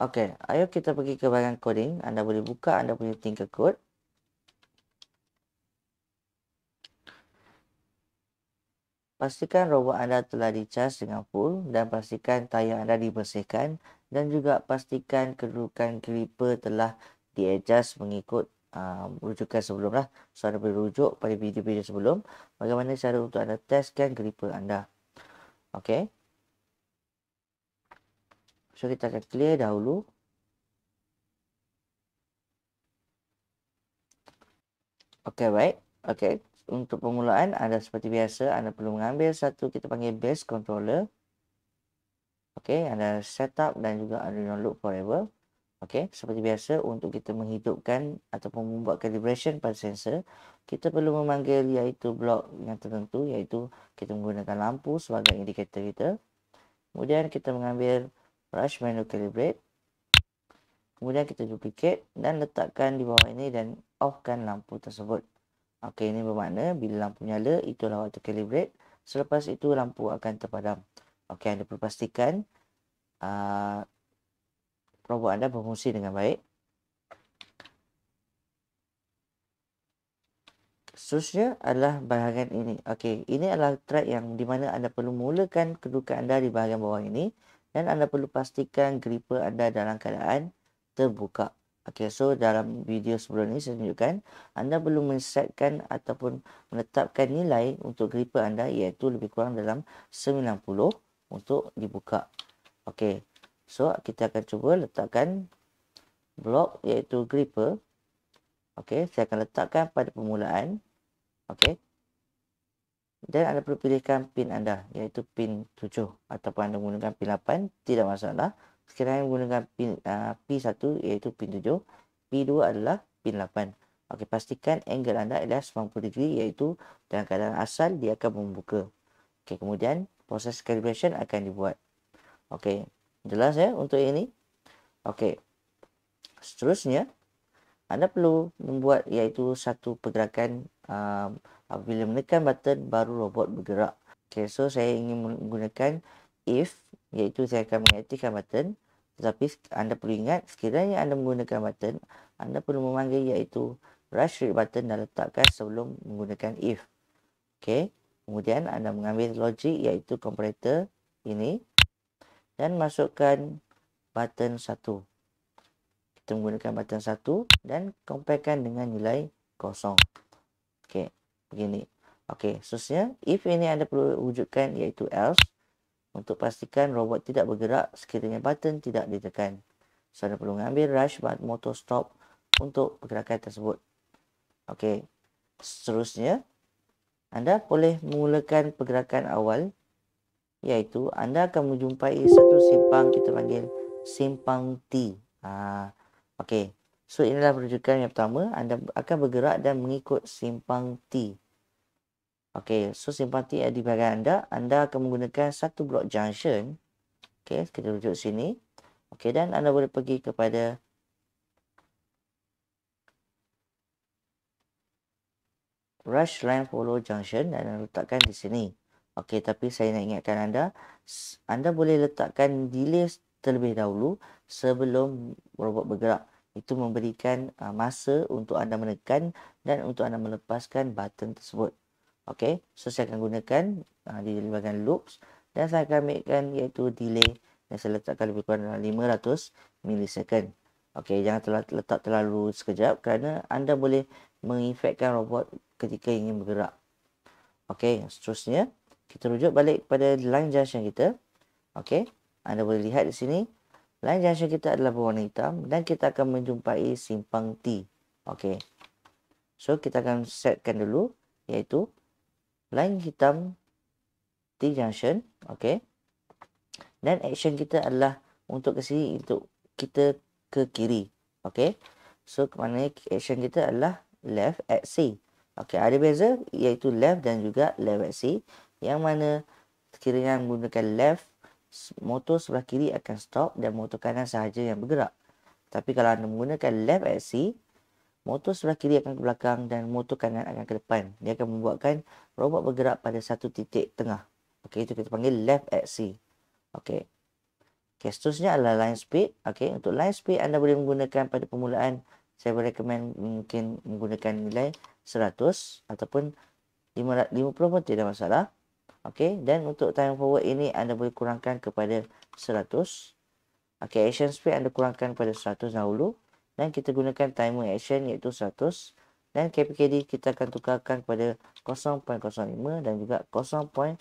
Okey, ayo kita pergi ke bahagian coding. Anda boleh buka anda punya tinker code. Pastikan robot anda telah dicas dengan full dan pastikan tayar anda dibersihkan dan juga pastikan kedudukan gripper telah diadjust mengikut uh, rujukan sebelum lah. So anda boleh rujuk pada video-video sebelum bagaimana cara untuk anda testkan gripper anda. Okey. So kita akan clear dahulu. Okey baik. Okey. Untuk permulaan anda seperti biasa anda perlu mengambil satu kita panggil base controller. Okey, anda setup dan juga Arduino loop forever. Okey, seperti biasa untuk kita menghidupkan ataupun membuat calibration pada sensor, kita perlu memanggil iaitu blok yang tertentu iaitu kita menggunakan lampu sebagai indikator kita. Kemudian kita mengambil brush manual calibrate. Kemudian kita duplicate dan letakkan di bawah ini dan offkan lampu tersebut. Okey, ini bermakna bila lampu nyala, itulah waktu calibrate. Selepas itu, lampu akan terpadam. Okey, anda perlu pastikan uh, ah, robot anda berfungsi dengan baik. Seterusnya adalah bahagian ini. Okey, ini adalah track yang di mana anda perlu mulakan kedudukan anda di bahagian bawah ini dan anda perlu pastikan gripper anda dalam keadaan terbuka. Okey, so dalam video sebelum ini saya tunjukkan anda perlu mensetkan ataupun menetapkan nilai untuk gripper anda iaitu lebih kurang dalam 90 untuk dibuka. Okey. So kita akan cuba letakkan blok iaitu gripper. Okey, saya akan letakkan pada permulaan. Okey. Dan anda perlu pilihkan pin anda iaitu pin 7 ataupun anda menggunakan pin 8 tidak masalah. Sekiranya menggunakan pin uh, ah, P1 iaitu pin 7, P2 adalah pin 8. Okey pastikan angle anda adalah 90 degree iaitu dalam keadaan asal dia akan membuka. Okey kemudian proses calibration akan dibuat. Okey jelas ya untuk ini. Okey seterusnya anda perlu membuat iaitu satu pergerakan uh, Apabila menekan button, baru robot bergerak. Okay, so saya ingin menggunakan if, iaitu saya akan mengaktifkan button. Tetapi anda perlu ingat, sekiranya anda menggunakan button, anda perlu memanggil iaitu rush read button dan letakkan sebelum menggunakan if. Okay. Kemudian anda mengambil logic iaitu comparator ini dan masukkan button 1. Kita menggunakan button 1 dan comparekan dengan nilai kosong begini. Okey, seterusnya if ini anda perlu wujudkan iaitu else untuk pastikan robot tidak bergerak sekiranya button tidak ditekan. So anda perlu mengambil rush but motor stop untuk pergerakan tersebut. Okey. Seterusnya anda boleh mulakan pergerakan awal iaitu anda akan menjumpai satu simpang kita panggil simpang T. Ha. Okey. So inilah perujukan yang pertama. Anda akan bergerak dan mengikut simpang T. Okey, so simpati eh, di bahagian anda, anda akan menggunakan satu blok junction. okey, kita rujuk sini. okey, dan anda boleh pergi kepada rush line follow junction dan anda letakkan di sini. Okey, tapi saya nak ingatkan anda, anda boleh letakkan delay terlebih dahulu sebelum robot bergerak. Itu memberikan uh, masa untuk anda menekan dan untuk anda melepaskan button tersebut. Okey, so saya akan gunakan uh, di bahagian loops dan saya akan ambilkan iaitu delay yang saya letakkan lebih kurang dalam 500 millisecond. Okay, jangan terl letak terlalu sekejap kerana anda boleh mengefekkan robot ketika ingin bergerak. Okey, seterusnya kita rujuk balik kepada line junction kita. Okey, anda boleh lihat di sini line junction kita adalah berwarna hitam dan kita akan menjumpai simpang T. Okey, so kita akan setkan dulu iaitu line hitam T junction okay dan action kita adalah untuk ke sini untuk kita ke kiri okay so ke mana action kita adalah left at C okay ada beza iaitu left dan juga left at C yang mana kiranya menggunakan left motor sebelah kiri akan stop dan motor kanan sahaja yang bergerak tapi kalau anda menggunakan left at C Motor sebelah kiri akan ke belakang dan motor kanan akan ke depan. Dia akan membuatkan robot bergerak pada satu titik tengah. Okey, itu kita panggil left at sea. Okey. Okay, seterusnya adalah line speed. Okey, untuk line speed anda boleh menggunakan pada permulaan saya boleh recommend mungkin menggunakan nilai 100 ataupun 50 pun tidak masalah. Okey, dan untuk time forward ini anda boleh kurangkan kepada 100. Okey, action speed anda kurangkan kepada 100 dahulu dan kita gunakan timer action iaitu 100 dan KPKD kita akan tukarkan kepada 0.05 dan juga 0.08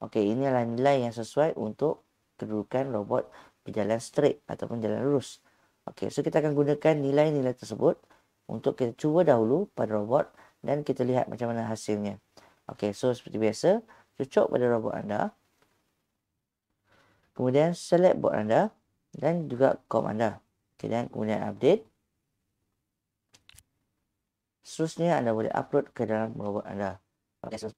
ok ini adalah nilai yang sesuai untuk kedudukan robot berjalan straight ataupun jalan lurus ok so kita akan gunakan nilai-nilai tersebut untuk kita cuba dahulu pada robot dan kita lihat macam mana hasilnya ok so seperti biasa cucuk pada robot anda kemudian select board anda dan juga com anda Okay, dan kemudian update. Seterusnya anda boleh upload ke dalam robot anda. Okay, so.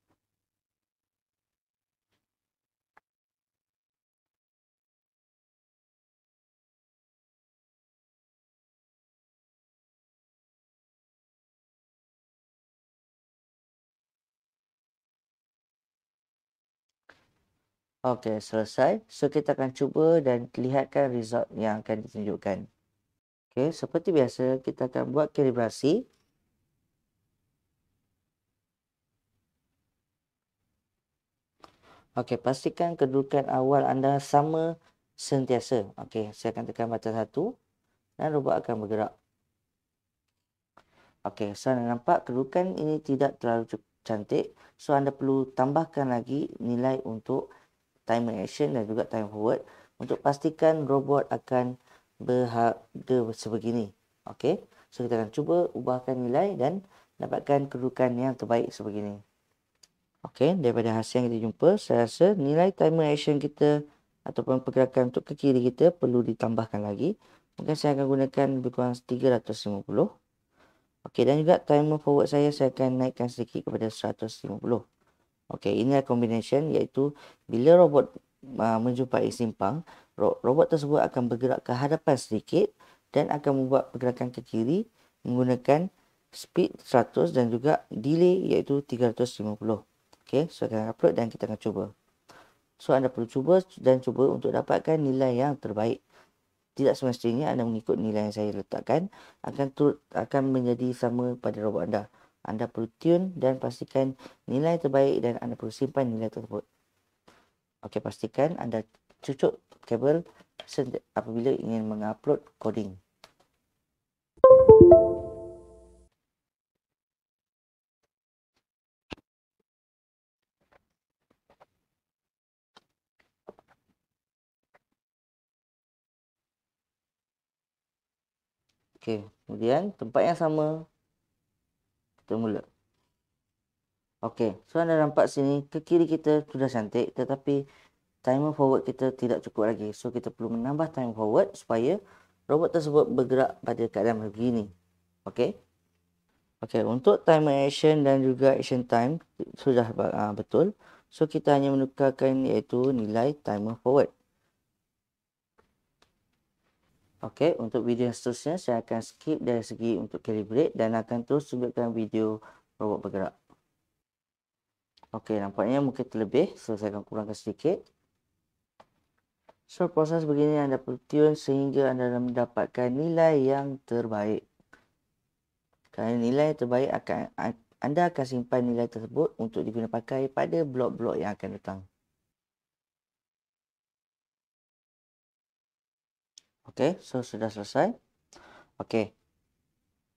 Okey, selesai. So, kita akan cuba dan lihatkan result yang akan ditunjukkan. Okey, seperti biasa kita akan buat kalibrasi. Okey, pastikan kedudukan awal anda sama sentiasa. Okey, saya akan tekan batang satu dan robot akan bergerak. Okey, so nampak kedudukan ini tidak terlalu cantik. So anda perlu tambahkan lagi nilai untuk time action dan juga time forward untuk pastikan robot akan berharga sebegini. Okey. So kita akan cuba ubahkan nilai dan dapatkan kedudukan yang terbaik sebegini. Okey, daripada hasil yang kita jumpa, saya rasa nilai timer action kita ataupun pergerakan untuk ke kiri kita perlu ditambahkan lagi. Mungkin saya akan gunakan lebih kurang 350. Okey, dan juga timer forward saya, saya akan naikkan sedikit kepada 150. Okey, inilah combination iaitu bila robot uh, menjumpai simpang, Robot tersebut akan bergerak ke hadapan sedikit dan akan membuat pergerakan ke kiri menggunakan speed 100 dan juga delay iaitu 350. Okey, so akan upload dan kita akan cuba. So anda perlu cuba dan cuba untuk dapatkan nilai yang terbaik. Tidak semestinya anda mengikut nilai yang saya letakkan akan turut, akan menjadi sama pada robot anda. Anda perlu tune dan pastikan nilai terbaik dan anda perlu simpan nilai tersebut. Okey, pastikan anda cucuk kabel apabila ingin mengupload coding. Okey, kemudian tempat yang sama kita mula. Okey, so anda nampak sini ke kiri kita sudah cantik tetapi timer forward kita tidak cukup lagi. So kita perlu menambah time forward supaya robot tersebut bergerak pada keadaan begini. Okey. Okey, untuk timer action dan juga action time sudah uh, betul. So kita hanya menukarkan iaitu nilai timer forward. Okey, untuk video yang seterusnya saya akan skip dari segi untuk calibrate dan akan terus tunjukkan video robot bergerak. Okey, nampaknya mungkin terlebih. So saya akan kurangkan sedikit. So proses begini anda perlu pertune sehingga anda mendapatkan nilai yang terbaik. Kali nilai terbaik akan anda akan simpan nilai tersebut untuk digunakan pakai pada blok-blok yang akan datang. Okay, so sudah selesai. Okay.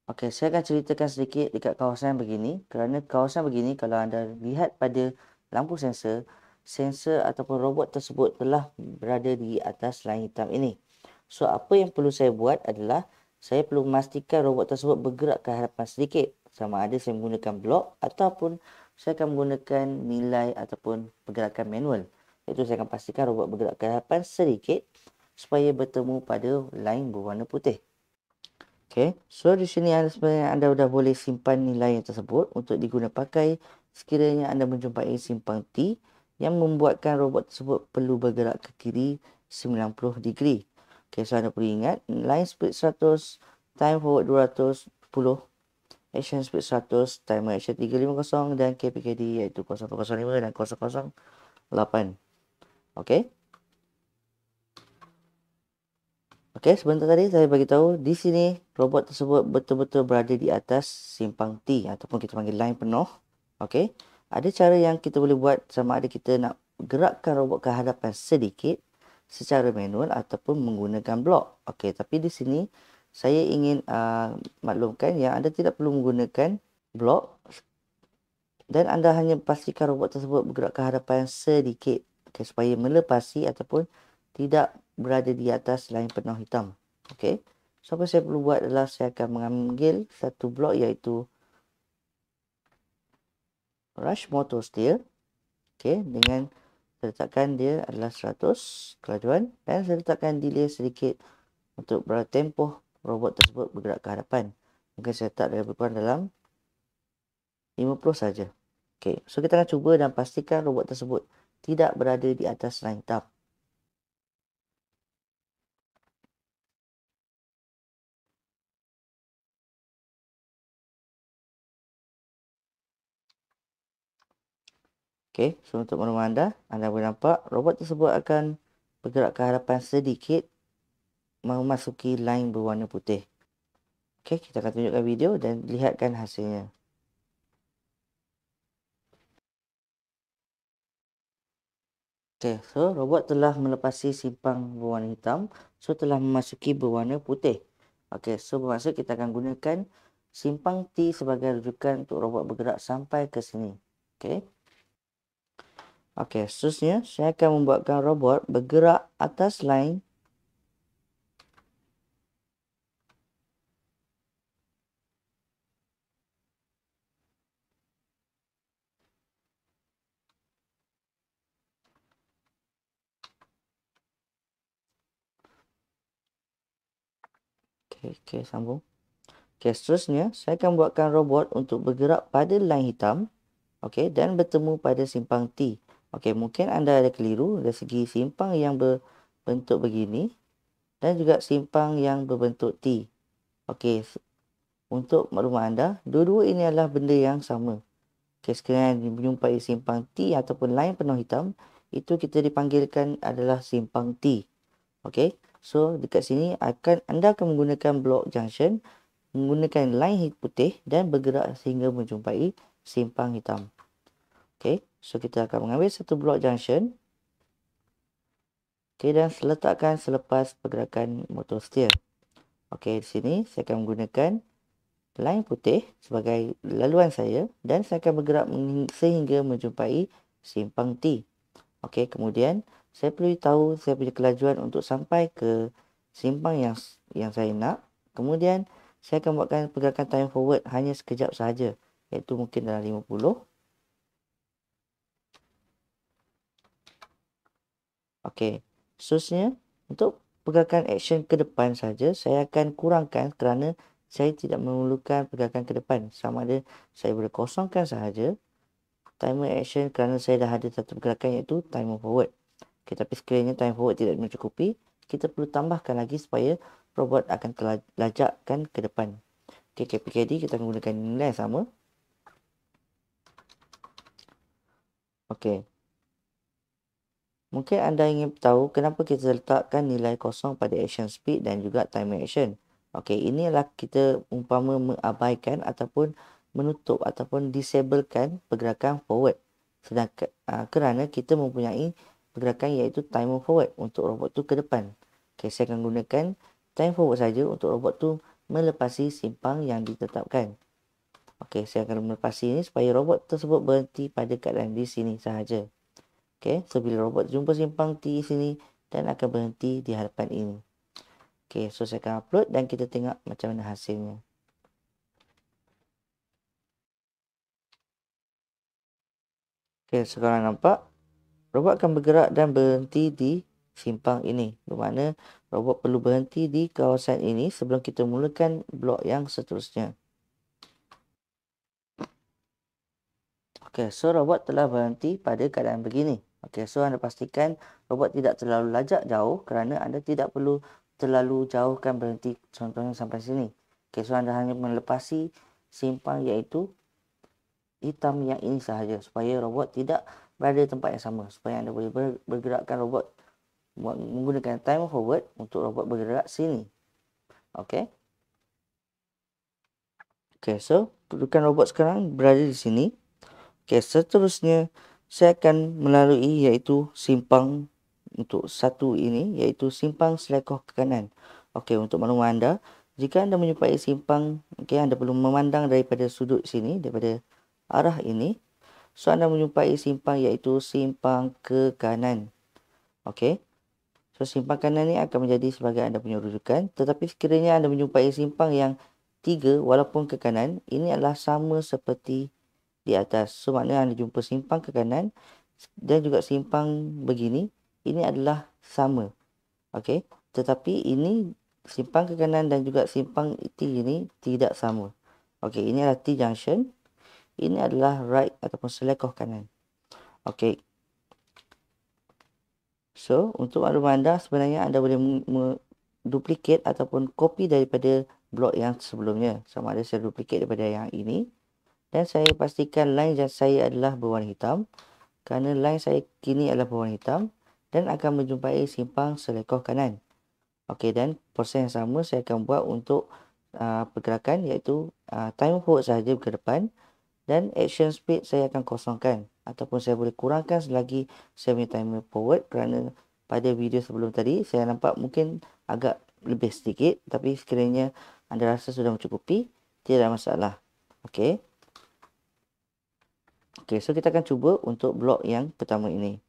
Okay, saya akan ceritakan sedikit dekat kawasan begini. Kerana kawasan begini, kalau anda lihat pada lampu sensor, sensor ataupun robot tersebut telah berada di atas line hitam ini. So apa yang perlu saya buat adalah saya perlu memastikan robot tersebut bergerak ke hadapan sedikit. Sama ada saya menggunakan blok ataupun saya akan menggunakan nilai ataupun pergerakan manual. Iaitu saya akan pastikan robot bergerak ke hadapan sedikit supaya bertemu pada line berwarna putih. Okay. So di sini anda sebenarnya anda sudah boleh simpan nilai yang tersebut untuk digunakan pakai sekiranya anda menjumpai simpang T yang membuatkan robot tersebut perlu bergerak ke kiri 90 degree. Okay, so anda perlu ingat, line speed 100, time forward 210, action speed 100, timer action 350 dan KPKD iaitu 0.05 dan 0.08. Okay. Okay, sebentar tadi saya bagi tahu di sini robot tersebut betul-betul berada di atas simpang T ataupun kita panggil line penuh. Okay ada cara yang kita boleh buat sama ada kita nak gerakkan robot ke hadapan sedikit secara manual ataupun menggunakan blok. Okey, tapi di sini saya ingin uh, maklumkan yang anda tidak perlu menggunakan blok dan anda hanya pastikan robot tersebut bergerak ke hadapan sedikit okay, supaya melepasi ataupun tidak berada di atas lain penuh hitam. Okey. So, apa saya perlu buat adalah saya akan mengambil satu blok iaitu rush motor steer okey dengan saya letakkan dia adalah 100 kelajuan dan saya letakkan delay sedikit untuk berapa tempoh robot tersebut bergerak ke hadapan mungkin saya letak lebih kurang dalam 50 saja okey so kita akan cuba dan pastikan robot tersebut tidak berada di atas line tap Okey, so untuk menemukan anda, anda boleh nampak robot tersebut akan bergerak ke hadapan sedikit memasuki line berwarna putih. Okey, kita akan tunjukkan video dan lihatkan hasilnya. Okey, so robot telah melepasi simpang berwarna hitam. So, telah memasuki berwarna putih. Okey, so bermaksud kita akan gunakan simpang T sebagai rujukan untuk robot bergerak sampai ke sini. Okey. Okey, seterusnya saya akan membuatkan robot bergerak atas line. Okey, okey, sambung. Okey, seterusnya saya akan buatkan robot untuk bergerak pada line hitam. Okey, dan bertemu pada simpang T. Okey, mungkin anda ada keliru dari segi simpang yang berbentuk begini dan juga simpang yang berbentuk T. Okey, untuk maklumat anda, dua-dua ini adalah benda yang sama. Okey, sekiranya menyumpai simpang T ataupun lain penuh hitam, itu kita dipanggilkan adalah simpang T. Okey, so dekat sini akan anda akan menggunakan block junction, menggunakan line putih dan bergerak sehingga menjumpai simpang hitam. Okey. So kita akan mengambil satu blok junction. Okey dan letakkan selepas pergerakan motor steer. Okey di sini saya akan menggunakan line putih sebagai laluan saya dan saya akan bergerak sehingga menjumpai simpang T. Okey kemudian saya perlu tahu saya punya kelajuan untuk sampai ke simpang yang yang saya nak. Kemudian saya akan buatkan pergerakan time forward hanya sekejap sahaja iaitu mungkin dalam 50 Okey. Seterusnya, untuk pergerakan action ke depan saja saya akan kurangkan kerana saya tidak memerlukan pergerakan ke depan. Sama ada saya boleh kosongkan sahaja timer action kerana saya dah ada satu pergerakan iaitu timer forward. Okay, tapi sekiranya timer forward tidak mencukupi, kita perlu tambahkan lagi supaya robot akan terlajakkan ke depan. Okey, KPKD kita menggunakan nilai sama. Okey. Mungkin anda ingin tahu kenapa kita letakkan nilai kosong pada action speed dan juga time action. Okey, inilah kita umpama mengabaikan ataupun menutup ataupun disablekan pergerakan forward. Sedangkan aa, ah, kerana kita mempunyai pergerakan iaitu time forward untuk robot tu ke depan. Okey, saya akan gunakan time forward saja untuk robot tu melepasi simpang yang ditetapkan. Okey, saya akan melepasi ini supaya robot tersebut berhenti pada keadaan di sini sahaja. Okey, so bila robot jumpa simpang T sini dan akan berhenti di hadapan ini. Okey, so saya akan upload dan kita tengok macam mana hasilnya. Okey, sekarang nampak robot akan bergerak dan berhenti di simpang ini. di mana robot perlu berhenti di kawasan ini sebelum kita mulakan blok yang seterusnya. Okey, so robot telah berhenti pada keadaan begini. Okey, so anda pastikan robot tidak terlalu lajak jauh kerana anda tidak perlu terlalu jauhkan berhenti contohnya sampai sini. Okey, so anda hanya melepasi simpang iaitu hitam yang ini sahaja supaya robot tidak berada tempat yang sama supaya anda boleh bergerakkan robot menggunakan time forward untuk robot bergerak sini. Okey. Okey, so kedudukan robot sekarang berada di sini. Okey, seterusnya so, saya akan melalui yaitu simpang untuk satu ini yaitu simpang selekoh ke kanan. Okey untuk maklumat anda, jika anda menyupai simpang, okey anda perlu memandang daripada sudut sini daripada arah ini. So anda menyupai simpang yaitu simpang ke kanan. Okey. So simpang kanan ini akan menjadi sebagai anda punya rujukan. Tetapi sekiranya anda menyupai simpang yang tiga walaupun ke kanan, ini adalah sama seperti di atas. So maknanya anda jumpa simpang ke kanan dan juga simpang begini. Ini adalah sama. Okey. Tetapi ini simpang ke kanan dan juga simpang T ini tidak sama. Okey. Ini adalah T junction. Ini adalah right ataupun selekoh kanan. Okey. So, untuk maklumat anda, sebenarnya anda boleh duplicate ataupun copy daripada blok yang sebelumnya. Sama ada saya duplicate daripada yang ini dan saya pastikan line jas saya adalah berwarna hitam. Kerana line saya kini adalah berwarna hitam. Dan akan menjumpai simpang selekoh kanan. Okey dan proses yang sama saya akan buat untuk uh, pergerakan iaitu uh, time hold sahaja ke depan. Dan action speed saya akan kosongkan. Ataupun saya boleh kurangkan selagi saya punya time forward. Kerana pada video sebelum tadi saya nampak mungkin agak lebih sedikit. Tapi sekiranya anda rasa sudah mencukupi tidak ada masalah. Okey. Okey, so kita akan cuba untuk blok yang pertama ini.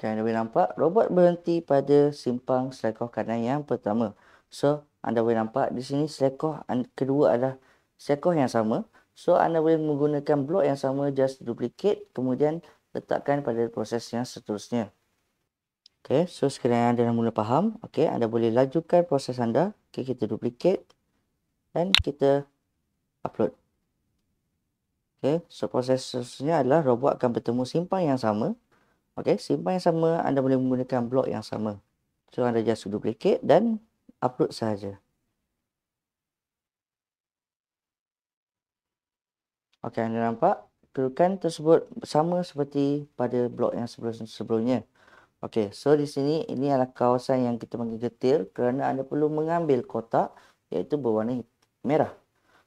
Okay, anda boleh nampak robot berhenti pada simpang selekoh kanan yang pertama. So, anda boleh nampak di sini selekoh kedua adalah selekoh yang sama. So, anda boleh menggunakan blok yang sama just duplicate kemudian letakkan pada proses yang seterusnya. Okay, so sekiranya anda dah mula faham, okay, anda boleh lajukan proses anda. Okay, kita duplicate dan kita upload. Okay, so proses seterusnya adalah robot akan bertemu simpang yang sama. Okay, simpang yang sama anda boleh menggunakan blok yang sama. So anda just duplicate dan upload sahaja. Okay, anda nampak perukan tersebut sama seperti pada blok yang sebelum-sebelumnya. Okey, so di sini ini adalah kawasan yang kita panggil getir kerana anda perlu mengambil kotak iaitu berwarna merah.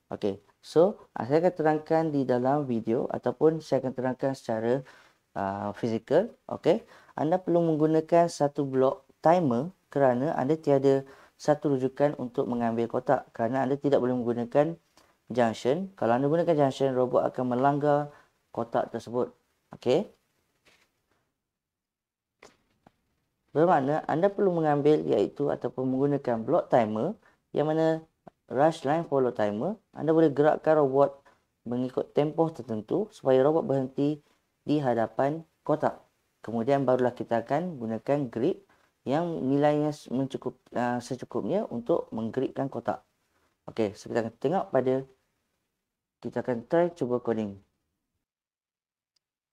Okey, so ah, saya akan terangkan di dalam video ataupun saya akan terangkan secara uh, fizikal. Okey, anda perlu menggunakan satu blok timer kerana anda tiada satu rujukan untuk mengambil kotak kerana anda tidak boleh menggunakan junction. Kalau anda gunakan junction, robot akan melanggar kotak tersebut. Okey. Bermakna anda perlu mengambil iaitu ataupun menggunakan block timer yang mana rush line follow timer. Anda boleh gerakkan robot mengikut tempoh tertentu supaya robot berhenti di hadapan kotak. Kemudian barulah kita akan gunakan grip yang nilainya mencukup, uh, secukupnya untuk menggripkan kotak. Okey, so kita akan tengok pada kita akan try cuba coding.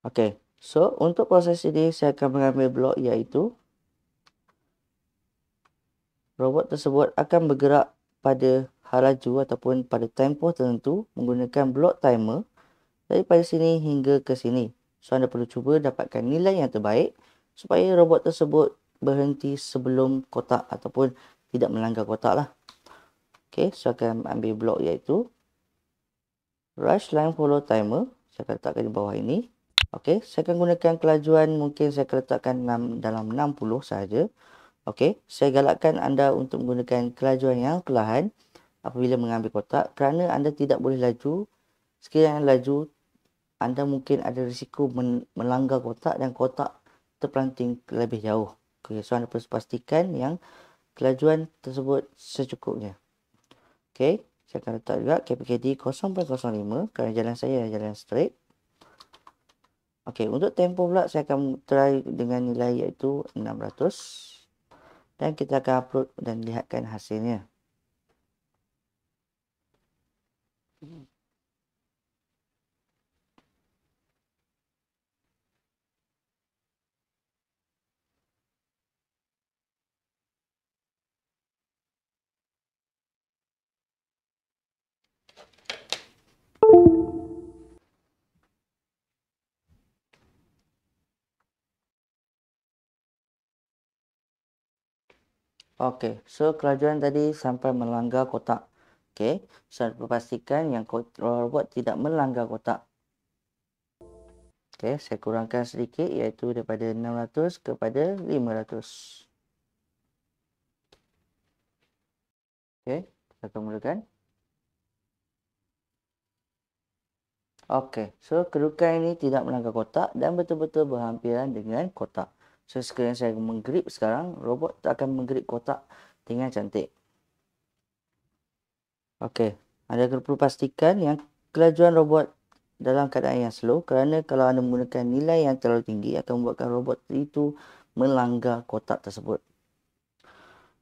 Okey, so untuk proses ini saya akan mengambil blok iaitu robot tersebut akan bergerak pada halaju ataupun pada tempoh tertentu menggunakan blok timer dari pada sini hingga ke sini. So anda perlu cuba dapatkan nilai yang terbaik supaya robot tersebut berhenti sebelum kotak ataupun tidak melanggar kotak lah. Okay, so akan ambil blok iaitu rush line follow timer. Saya akan letakkan di bawah ini. Okay, saya akan gunakan kelajuan mungkin saya akan letakkan dalam 60 saja. Okay, saya galakkan anda untuk menggunakan kelajuan yang perlahan apabila mengambil kotak kerana anda tidak boleh laju. Sekiranya laju, anda mungkin ada risiko melanggar kotak dan kotak terpelanting lebih jauh. Okay, so anda perlu pastikan yang kelajuan tersebut secukupnya. Okey, saya akan letak juga KPKD 0.05 kerana jalan saya adalah jalan straight. Okey, untuk tempo pula saya akan try dengan nilai iaitu 600. Dan kita akan upload dan lihatkan hasilnya. Hmm. Okey, so kerajuan tadi sampai melanggar kotak. Okey, saya so, pastikan yang robot tidak melanggar kotak. Okey, saya kurangkan sedikit iaitu daripada 600 kepada 500. Okey, kita akan mulakan. Okey, so kedudukan ini tidak melanggar kotak dan betul-betul berhampiran dengan kotak. So sekarang saya menggrip sekarang, robot akan menggrip kotak dengan cantik. Okey, anda perlu pastikan yang kelajuan robot dalam keadaan yang slow kerana kalau anda menggunakan nilai yang terlalu tinggi akan membuatkan robot itu melanggar kotak tersebut.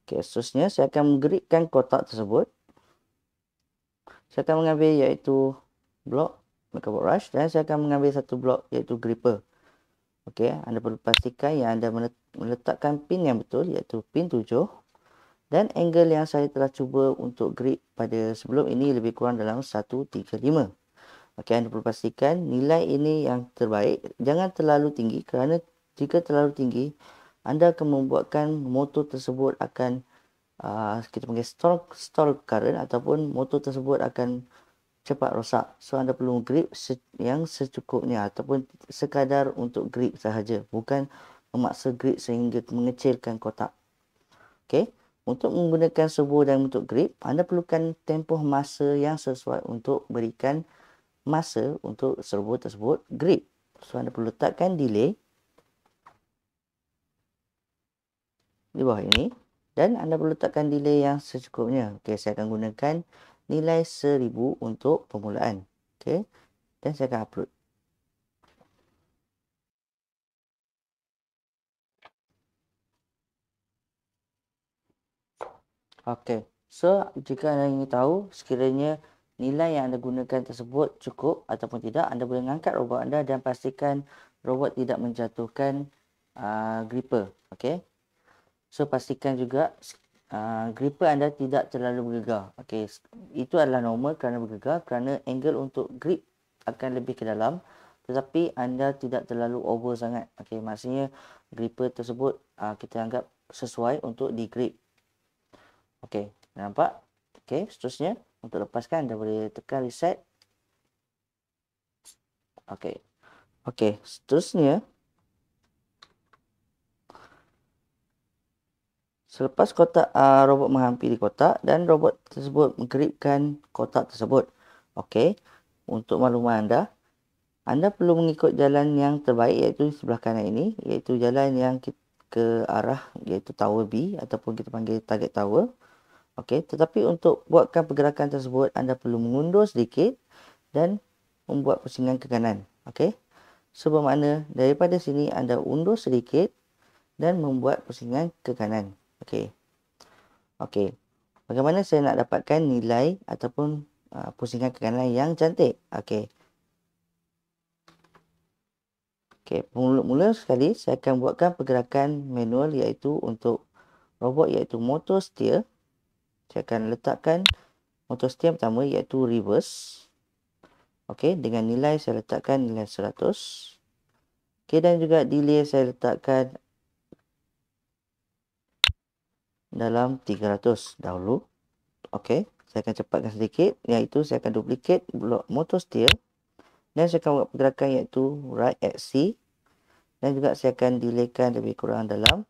Okey, seterusnya saya akan menggripkan kotak tersebut. Saya akan mengambil iaitu blok Mecha Rush dan saya akan mengambil satu blok iaitu gripper. Okey, anda perlu pastikan yang anda meletakkan pin yang betul iaitu pin 7 dan angle yang saya telah cuba untuk grip pada sebelum ini lebih kurang dalam 135. Okey, anda perlu pastikan nilai ini yang terbaik. Jangan terlalu tinggi kerana jika terlalu tinggi anda akan membuatkan motor tersebut akan uh, kita panggil stall stall current ataupun motor tersebut akan cepat rosak. So anda perlu grip se- yang secukupnya ataupun sekadar untuk grip sahaja. Bukan memaksa grip sehingga mengecilkan kotak. Okay. Untuk menggunakan sebuah dan untuk grip, anda perlukan tempoh masa yang sesuai untuk berikan masa untuk serbu tersebut grip. So anda perlu letakkan delay di bawah ini dan anda perlu letakkan delay yang secukupnya. Okey, saya akan gunakan nilai seribu untuk permulaan. Okay. Dan saya akan upload. Okay. So, jika anda ingin tahu sekiranya nilai yang anda gunakan tersebut cukup ataupun tidak, anda boleh mengangkat robot anda dan pastikan robot tidak menjatuhkan uh, gripper. Okay. So, pastikan juga Ah, gripper anda tidak terlalu bergegar. Okey, itu adalah normal kerana bergegar kerana angle untuk grip akan lebih ke dalam tetapi anda tidak terlalu over sangat. Okey, maksudnya gripper tersebut uh, kita anggap sesuai untuk di grip. Okey, nampak? Okey, seterusnya untuk lepaskan anda boleh tekan reset. Okey. Okey, seterusnya Selepas kotak uh, robot menghampiri kotak dan robot tersebut menggeripkan kotak tersebut. Okey. Untuk maklumat anda, anda perlu mengikut jalan yang terbaik iaitu di sebelah kanan ini, iaitu jalan yang ke arah iaitu tower B ataupun kita panggil target tower. Okey, tetapi untuk buatkan pergerakan tersebut, anda perlu mengundur sedikit dan membuat pusingan ke kanan. Okey. So, bermakna daripada sini anda undur sedikit dan membuat pusingan ke kanan. Okey. Okey. Bagaimana saya nak dapatkan nilai ataupun uh, pusingan kekanan yang cantik? Okey. Okey, mula-mula sekali saya akan buatkan pergerakan manual iaitu untuk robot iaitu motor steer. Saya akan letakkan motor steer pertama iaitu reverse. Okey, dengan nilai saya letakkan nilai 100. Okey, dan juga delay saya letakkan dalam 300 dahulu. Okey, saya akan cepatkan sedikit iaitu saya akan duplicate blok motor steel dan saya akan buat pergerakan iaitu right at C dan juga saya akan delaykan lebih kurang dalam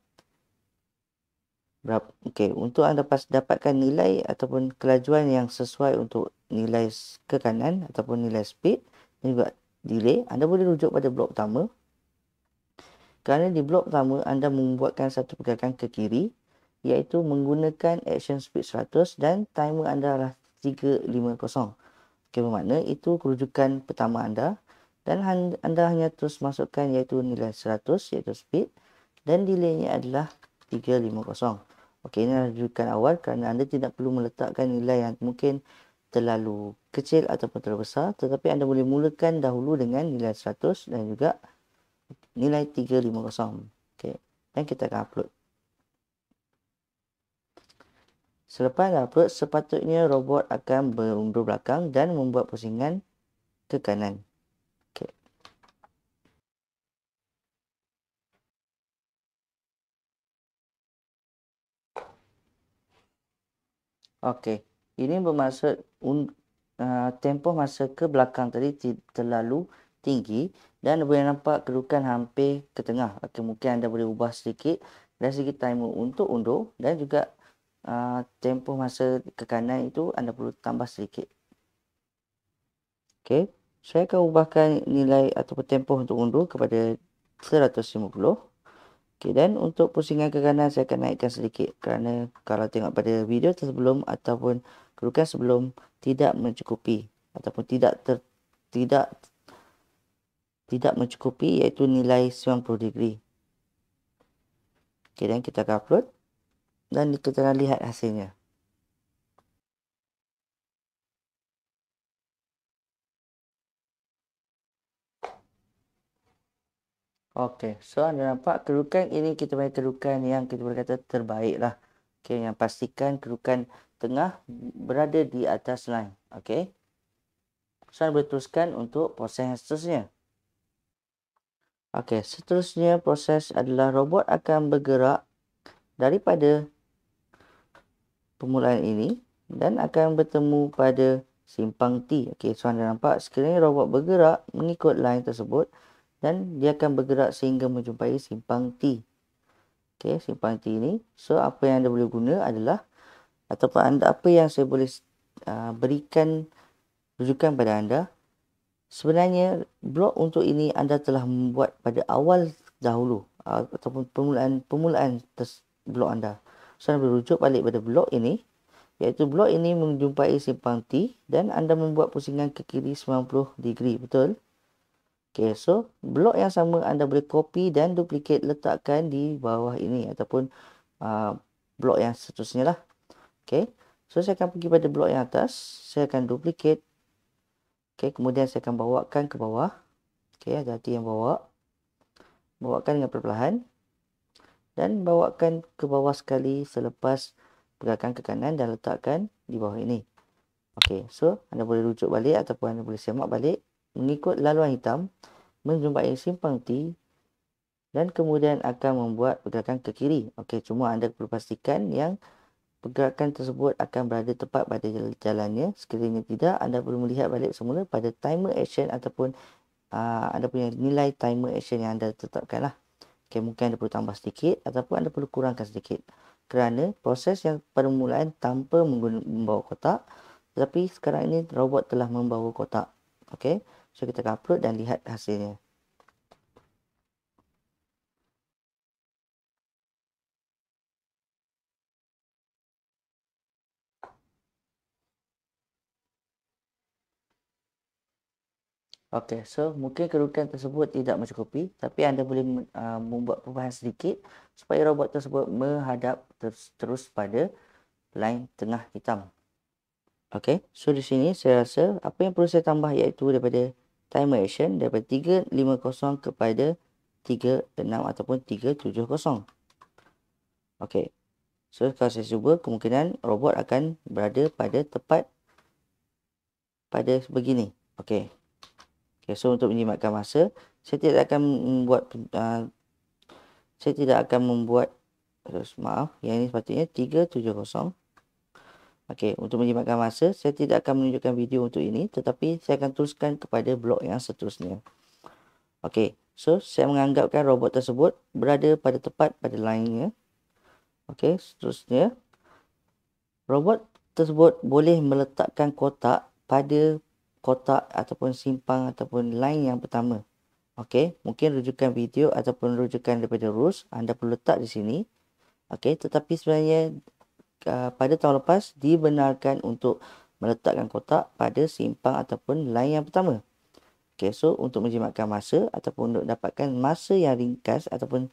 berapa. Okey, untuk anda pas dapatkan nilai ataupun kelajuan yang sesuai untuk nilai ke kanan ataupun nilai speed dan juga delay, anda boleh rujuk pada blok pertama. Kerana di blok pertama anda membuatkan satu pergerakan ke kiri iaitu menggunakan action speed 100 dan timer anda adalah 350. Okey bermakna itu kerujukan pertama anda dan anda hanya terus masukkan iaitu nilai 100 iaitu speed dan delaynya adalah 350. Okey ini adalah rujukan awal kerana anda tidak perlu meletakkan nilai yang mungkin terlalu kecil ataupun terlalu besar tetapi anda boleh mulakan dahulu dengan nilai 100 dan juga nilai 350. Okey dan kita akan upload. Selepas larut, sepatutnya robot akan berundur belakang dan membuat pusingan ke kanan. Okey, ini bermaksud un, uh, tempoh masa ke belakang tadi terlalu tinggi dan boleh nampak kedudukan hampir ke tengah. Okey, mungkin anda boleh ubah sedikit dari segi timer untuk undur dan juga Ah, tempoh masa ke kanan itu anda perlu tambah sedikit. Okey, saya akan ubahkan nilai atau tempoh untuk undur kepada 150. Okey, dan untuk pusingan ke kanan saya akan naikkan sedikit kerana kalau tengok pada video sebelum ataupun kerukan sebelum tidak mencukupi ataupun tidak ter, tidak tidak mencukupi iaitu nilai 90 degree. Okey, dan kita akan upload dan kita akan lihat hasilnya. Okey, so anda nampak kerukan ini kita panggil kerukan yang kita boleh kata terbaik lah. Okey, yang pastikan kerukan tengah berada di atas line. Okey. So, anda boleh teruskan untuk proses yang seterusnya. Okey, seterusnya proses adalah robot akan bergerak daripada permulaan ini dan akan bertemu pada simpang T. Okey, so anda nampak sekiranya robot bergerak mengikut line tersebut dan dia akan bergerak sehingga menjumpai simpang T. Okey, simpang T ini. So apa yang anda boleh guna adalah ataupun anda apa yang saya boleh uh, berikan rujukan pada anda sebenarnya blok untuk ini anda telah membuat pada awal dahulu uh, ataupun permulaan permulaan blok anda saya berujuk balik pada blok ini iaitu blok ini menjumpai simpang T dan anda membuat pusingan ke kiri 90 degree betul okey so blok yang sama anda boleh copy dan duplicate letakkan di bawah ini ataupun uh, blok yang seterusnya lah okey so saya akan pergi pada blok yang atas saya akan duplicate okey kemudian saya akan bawakan ke bawah okey ada hati yang bawa bawakan dengan perlahan-lahan dan bawakan ke bawah sekali selepas pegangkan ke kanan dan letakkan di bawah ini. Okey, so anda boleh rujuk balik ataupun anda boleh semak balik mengikut laluan hitam menjumpai simpang T dan kemudian akan membuat pergerakan ke kiri. Okey, cuma anda perlu pastikan yang pergerakan tersebut akan berada tepat pada jalannya. Sekiranya tidak, anda perlu melihat balik semula pada timer action ataupun uh, anda punya nilai timer action yang anda tetapkanlah. Okay, mungkin anda perlu tambah sedikit ataupun anda perlu kurangkan sedikit. Kerana proses yang permulaan tanpa membawa kotak. Tetapi sekarang ini robot telah membawa kotak. Okay, so kita akan upload dan lihat hasilnya. Okey, so mungkin kerugian tersebut tidak mencukupi tapi anda boleh uh, membuat perubahan sedikit supaya robot tersebut menghadap terus, terus pada line tengah hitam. Okey, so di sini saya rasa apa yang perlu saya tambah iaitu daripada time action daripada 350 kepada 36 ataupun 370. Okey. So kalau saya cuba kemungkinan robot akan berada pada tepat pada begini. Okey. Okay, ya, so untuk menyimatkan masa, saya tidak akan membuat uh, saya tidak akan membuat terus maaf, yang ini sepatutnya 370. Okey, untuk menyimatkan masa, saya tidak akan menunjukkan video untuk ini tetapi saya akan teruskan kepada blok yang seterusnya. Okey, so saya menganggapkan robot tersebut berada pada tepat pada lainnya. Okey, seterusnya. Robot tersebut boleh meletakkan kotak pada kotak ataupun simpang ataupun line yang pertama. Okey, mungkin rujukan video ataupun rujukan daripada rules anda perlu letak di sini. Okey, tetapi sebenarnya uh, pada tahun lepas dibenarkan untuk meletakkan kotak pada simpang ataupun line yang pertama. Okey, so untuk menjimatkan masa ataupun untuk dapatkan masa yang ringkas ataupun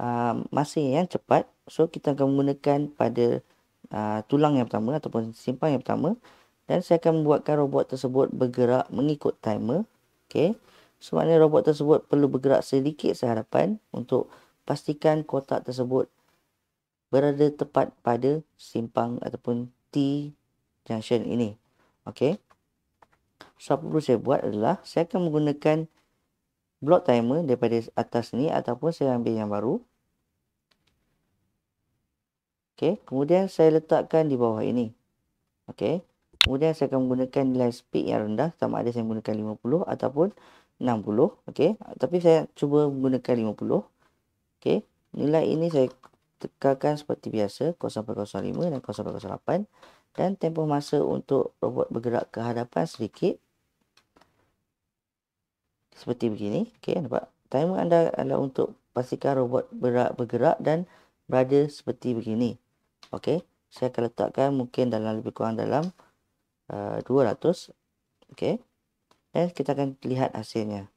uh, masa yang cepat, so kita akan menggunakan pada uh, tulang yang pertama ataupun simpang yang pertama dan saya akan membuatkan robot tersebut bergerak mengikut timer okey so maknanya robot tersebut perlu bergerak sedikit seharapan untuk pastikan kotak tersebut berada tepat pada simpang ataupun T junction ini okey so apa perlu saya buat adalah saya akan menggunakan block timer daripada atas ni ataupun saya ambil yang baru okey kemudian saya letakkan di bawah ini okey Kemudian saya akan menggunakan nilai speed yang rendah sama ada saya gunakan 50 ataupun 60 okey tapi saya cuba menggunakan 50 okey nilai ini saya tekankan seperti biasa 0.05 dan 0.08 dan tempoh masa untuk robot bergerak ke hadapan sedikit seperti begini okey nampak timer anda adalah untuk pastikan robot bergerak bergerak dan berada seperti begini okey saya akan letakkan mungkin dalam lebih kurang dalam 200 eh, okey dan eh, kita akan lihat hasilnya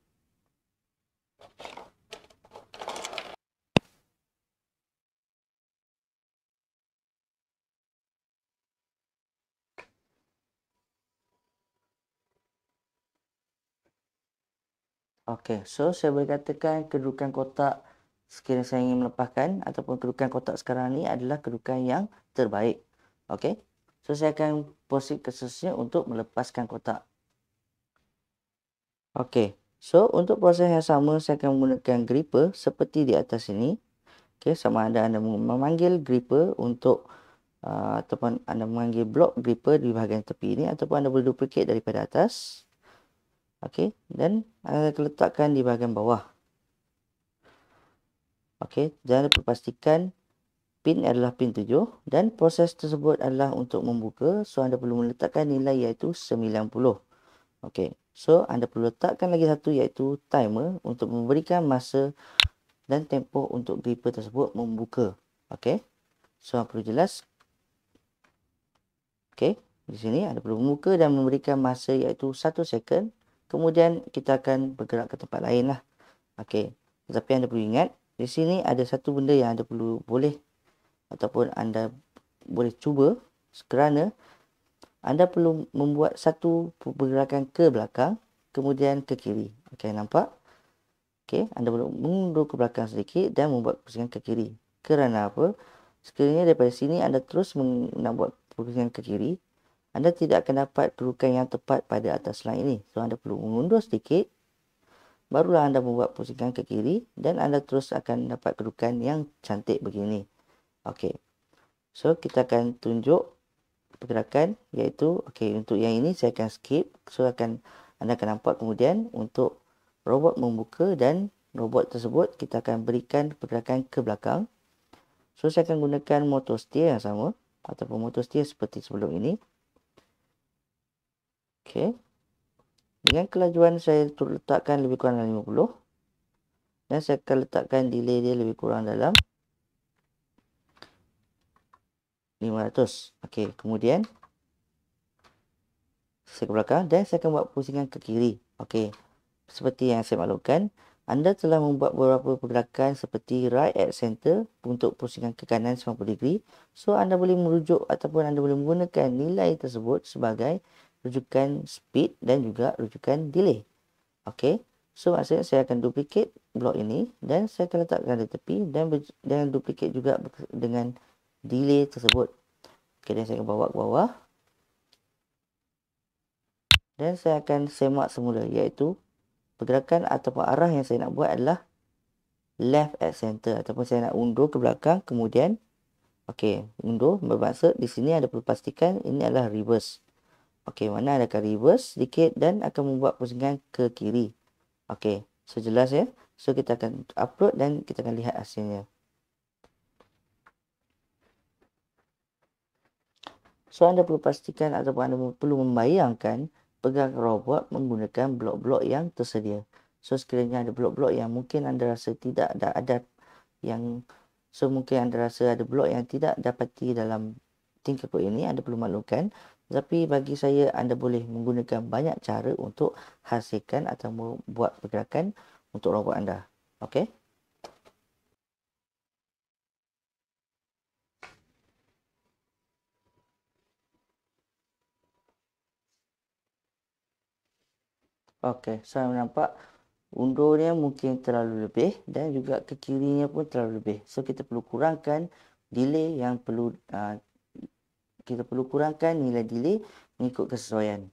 Okey, so saya boleh katakan kedudukan kotak sekiranya saya ingin melepaskan ataupun kedudukan kotak sekarang ni adalah kedudukan yang terbaik. Okey selesaikan posisi kesesnya untuk melepaskan kotak. Okey. So, untuk proses yang sama, saya akan menggunakan gripper seperti di atas ini. Okey, sama ada anda memanggil gripper untuk uh, ataupun anda memanggil blok gripper di bahagian tepi ini ataupun anda boleh duplicate daripada atas. Okey, dan anda akan letakkan di bahagian bawah. Okey, jangan anda pastikan pin adalah pin 7 dan proses tersebut adalah untuk membuka so anda perlu meletakkan nilai iaitu 90 ok so anda perlu letakkan lagi satu iaitu timer untuk memberikan masa dan tempoh untuk gripper tersebut membuka ok so anda perlu jelas ok di sini anda perlu membuka dan memberikan masa iaitu 1 second kemudian kita akan bergerak ke tempat lain lah ok tetapi anda perlu ingat di sini ada satu benda yang anda perlu boleh ataupun anda boleh cuba kerana anda perlu membuat satu pergerakan ke belakang kemudian ke kiri. Okey nampak? Okey, anda perlu mundur ke belakang sedikit dan membuat pusingan ke kiri. Kerana apa? Sekiranya daripada sini anda terus nak buat pusingan ke kiri, anda tidak akan dapat perukan yang tepat pada atas line ini. So anda perlu mundur sedikit Barulah anda membuat pusingan ke kiri dan anda terus akan dapat kedudukan yang cantik begini. Okey. So kita akan tunjuk pergerakan iaitu okey untuk yang ini saya akan skip. So akan anda akan nampak kemudian untuk robot membuka dan robot tersebut kita akan berikan pergerakan ke belakang. So saya akan gunakan motor steer yang sama ataupun motor steer seperti sebelum ini. Okey. Dengan kelajuan saya letakkan lebih kurang dalam 50. Dan saya akan letakkan delay dia lebih kurang dalam 500. Okey, kemudian saya ke belakang dan saya akan buat pusingan ke kiri. Okey. Seperti yang saya maklumkan, anda telah membuat beberapa pergerakan seperti right at center untuk pusingan ke kanan 90 degree. So anda boleh merujuk ataupun anda boleh menggunakan nilai tersebut sebagai rujukan speed dan juga rujukan delay. Okey. So maksudnya saya akan duplicate blok ini dan saya akan letakkan di tepi dan dan duplicate juga dengan delay tersebut. Okey, dan saya akan bawa ke bawah. Dan saya akan semak semula iaitu pergerakan ataupun arah yang saya nak buat adalah left at center ataupun saya nak undur ke belakang kemudian okey, undur bermaksud di sini ada perlu pastikan ini adalah reverse. Okey, mana ada akan reverse sedikit dan akan membuat pusingan ke kiri. Okey, so jelas ya. So kita akan upload dan kita akan lihat hasilnya. So anda perlu pastikan ataupun anda perlu membayangkan pegang robot menggunakan blok-blok yang tersedia. So sekiranya ada blok-blok yang mungkin anda rasa tidak ada ada yang so mungkin anda rasa ada blok yang tidak dapati dalam tingkap ini anda perlu maklumkan tapi bagi saya anda boleh menggunakan banyak cara untuk hasilkan atau membuat pergerakan untuk robot anda. Okey? Okey, saya nampak undurnya mungkin terlalu lebih dan juga ke kirinya pun terlalu lebih. So kita perlu kurangkan delay yang perlu uh, kita perlu kurangkan nilai delay mengikut kesesuaian.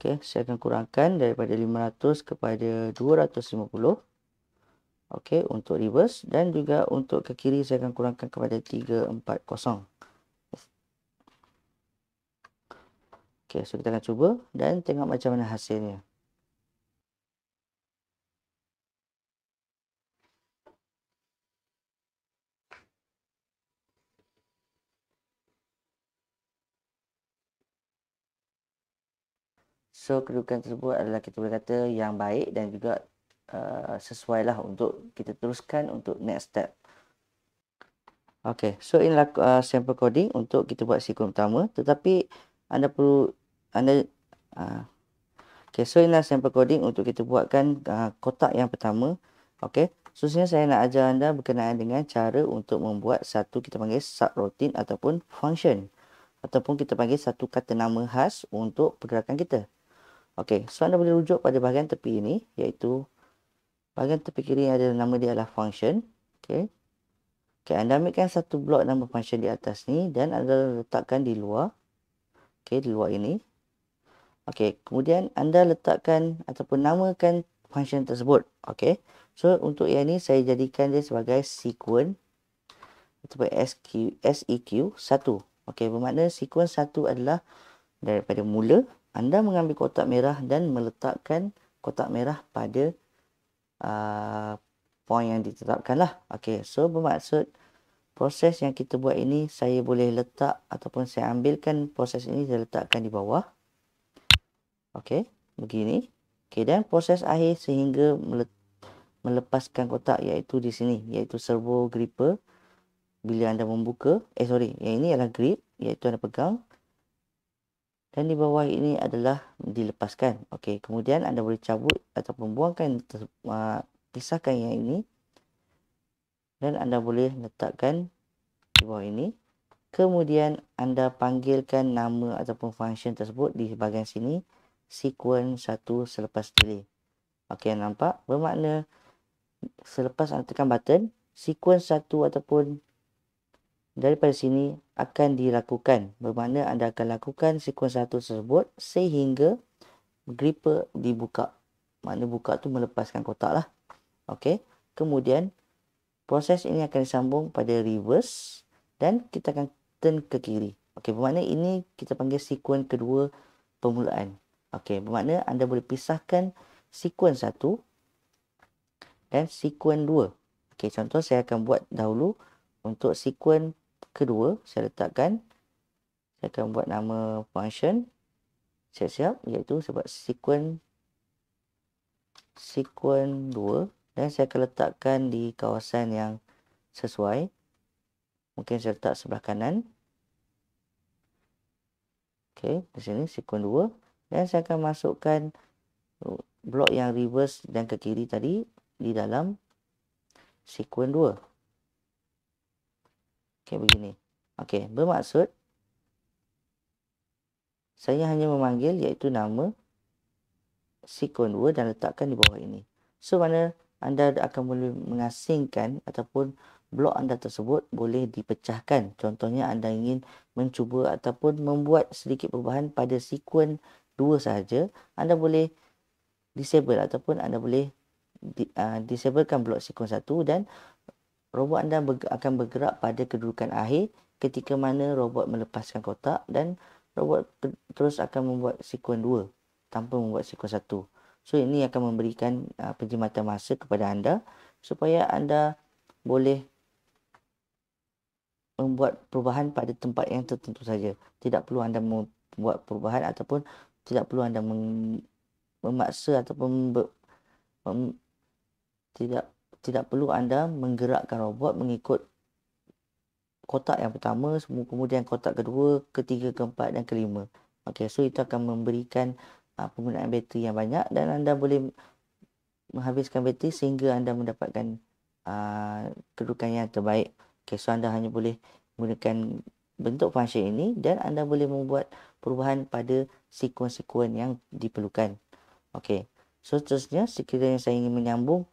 Okey, saya akan kurangkan daripada 500 kepada 250. Okey, untuk reverse dan juga untuk ke kiri saya akan kurangkan kepada 340. Okey, so kita akan cuba dan tengok macam mana hasilnya. So, kedudukan tersebut adalah kita boleh kata yang baik dan juga uh, lah untuk kita teruskan untuk next step. Okay, so inilah uh, sample coding untuk kita buat sequence pertama. Tetapi anda perlu anda uh, okay, so inilah sample coding untuk kita buatkan uh, kotak yang pertama okay. so sini saya nak ajar anda berkenaan dengan cara untuk membuat satu kita panggil subroutine ataupun function ataupun kita panggil satu kata nama khas untuk pergerakan kita Okey, so anda boleh rujuk pada bahagian tepi ini iaitu bahagian tepi kiri yang ada nama dia adalah function. Okey. Okey, anda ambilkan satu blok nama function di atas ni dan anda letakkan di luar. Okey, di luar ini. Okey, kemudian anda letakkan ataupun namakan function tersebut. Okey. So untuk yang ni saya jadikan dia sebagai sequence ataupun SQ SEQ 1. Okey, bermakna sequence 1 adalah daripada mula anda mengambil kotak merah dan meletakkan kotak merah pada uh, point yang ditetapkanlah. Okey, so bermaksud proses yang kita buat ini saya boleh letak ataupun saya ambilkan proses ini saya letakkan di bawah. Okey, begini. Okey, dan proses akhir sehingga melepaskan kotak iaitu di sini, iaitu servo gripper. Bila anda membuka, eh sorry, yang ini adalah grip iaitu anda pegang. Dan di bawah ini adalah dilepaskan. Okey, kemudian anda boleh cabut atau membuangkan ter- uh, pisahkan yang ini. Dan anda boleh letakkan di bawah ini. Kemudian anda panggilkan nama ataupun function tersebut di bahagian sini sequence satu selepas kiri. Okey nampak? Bermakna selepas anda tekan button, sequence satu ataupun daripada sini akan dilakukan. Bermakna anda akan lakukan sequence satu tersebut sehingga gripper dibuka. Maknanya buka tu melepaskan kotak lah. Okey. Kemudian proses ini akan disambung pada reverse dan kita akan turn ke kiri. Okey, bermakna ini kita panggil sequence kedua permulaan. Okey, bermakna anda boleh pisahkan sekuen satu dan sekuen dua. Okey, contoh saya akan buat dahulu untuk sekuen kedua. Saya letakkan, saya akan buat nama function siap-siap iaitu sebab sekuen sekuen dua dan saya akan letakkan di kawasan yang sesuai. Mungkin saya letak sebelah kanan. Okey, di sini sekuen dua dan saya akan masukkan uh, blok yang reverse dan ke kiri tadi di dalam sekuen 2 ok begini ok bermaksud saya hanya memanggil iaitu nama sekuen 2 dan letakkan di bawah ini so mana anda akan boleh mengasingkan ataupun blok anda tersebut boleh dipecahkan. Contohnya anda ingin mencuba ataupun membuat sedikit perubahan pada sekuen dua sahaja, anda boleh disable ataupun anda boleh di, uh, disablekan blok sekun satu dan robot anda berge- akan bergerak pada kedudukan akhir ketika mana robot melepaskan kotak dan robot ke- terus akan membuat sekun dua tanpa membuat sekun satu. So ini akan memberikan uh, penjimatan masa kepada anda supaya anda boleh membuat perubahan pada tempat yang tertentu saja. Tidak perlu anda membuat perubahan ataupun tidak perlu anda meng, memaksa ataupun ber, mem, tidak tidak perlu anda menggerakkan robot mengikut kotak yang pertama kemudian kotak kedua ketiga keempat dan kelima okey so itu akan memberikan uh, penggunaan bateri yang banyak dan anda boleh menghabiskan bateri sehingga anda mendapatkan uh, kedudukan yang terbaik okey so anda hanya boleh menggunakan bentuk function ini dan anda boleh membuat perubahan pada sekuen-sekuen yang diperlukan. Okey. So, seterusnya, sekiranya saya ingin menyambung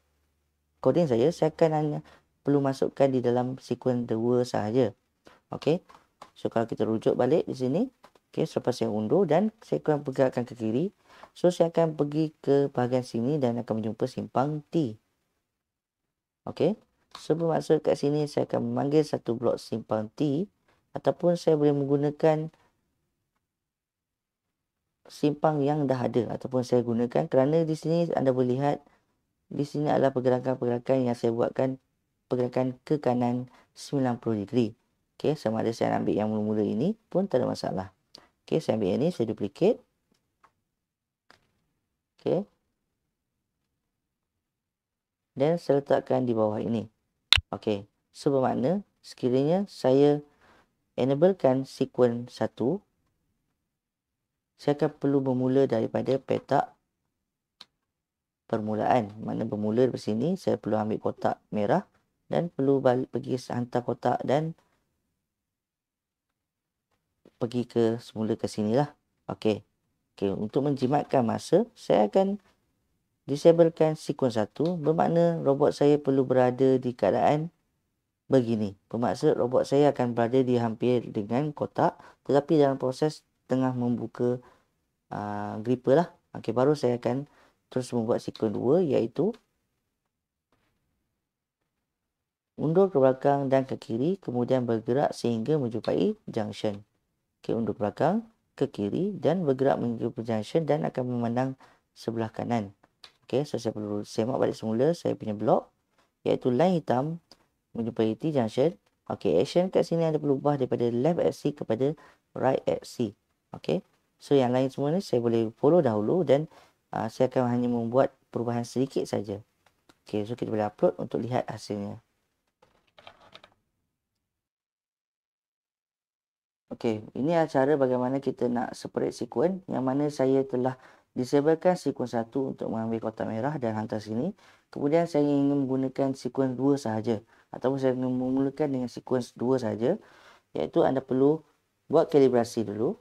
coding saya, saya akan hanya perlu masukkan di dalam sekuen the world sahaja. Okey. So, kalau kita rujuk balik di sini. Okey, selepas saya undur dan saya akan pergerakan ke kiri. So, saya akan pergi ke bahagian sini dan akan menjumpa simpang T. Okey. So, bermaksud kat sini saya akan memanggil satu blok simpang T. Ataupun saya boleh menggunakan simpang yang dah ada ataupun saya gunakan kerana di sini anda boleh lihat di sini adalah pergerakan-pergerakan yang saya buatkan pergerakan ke kanan 90 degree. Okey, sama ada saya ambil yang mula-mula ini pun tak ada masalah. Okey, saya ambil yang ini, saya duplicate. Okey. Dan saya letakkan di bawah ini. Okey. So, bermakna sekiranya saya enablekan sequence saya akan perlu bermula daripada petak permulaan. Mana bermula dari sini, saya perlu ambil kotak merah dan perlu balik pergi hantar kotak dan pergi ke semula ke sini lah. Okey. Okey, untuk menjimatkan masa, saya akan disablekan sekuen 1 bermakna robot saya perlu berada di keadaan begini. Bermaksud robot saya akan berada di hampir dengan kotak tetapi dalam proses tengah membuka uh, gripper lah. Okey, baru saya akan terus membuat siklon dua, iaitu undur ke belakang dan ke kiri kemudian bergerak sehingga menjumpai junction. Okey, undur ke belakang, ke kiri dan bergerak menjumpai junction dan akan memandang sebelah kanan. Okey, so saya perlu semak balik semula saya punya blok iaitu line hitam menjumpai T junction. Okey, action kat sini ada perlu daripada left at C kepada right at C. Okay. So yang lain semua ni saya boleh follow dahulu dan uh, saya akan hanya membuat perubahan sedikit saja. Okay. So kita boleh upload untuk lihat hasilnya. Okay. Ini adalah cara bagaimana kita nak separate sequence yang mana saya telah disablekan sequence satu untuk mengambil kotak merah dan hantar sini. Kemudian saya ingin menggunakan sequence dua sahaja ataupun saya ingin memulakan dengan sequence dua sahaja iaitu anda perlu buat kalibrasi dulu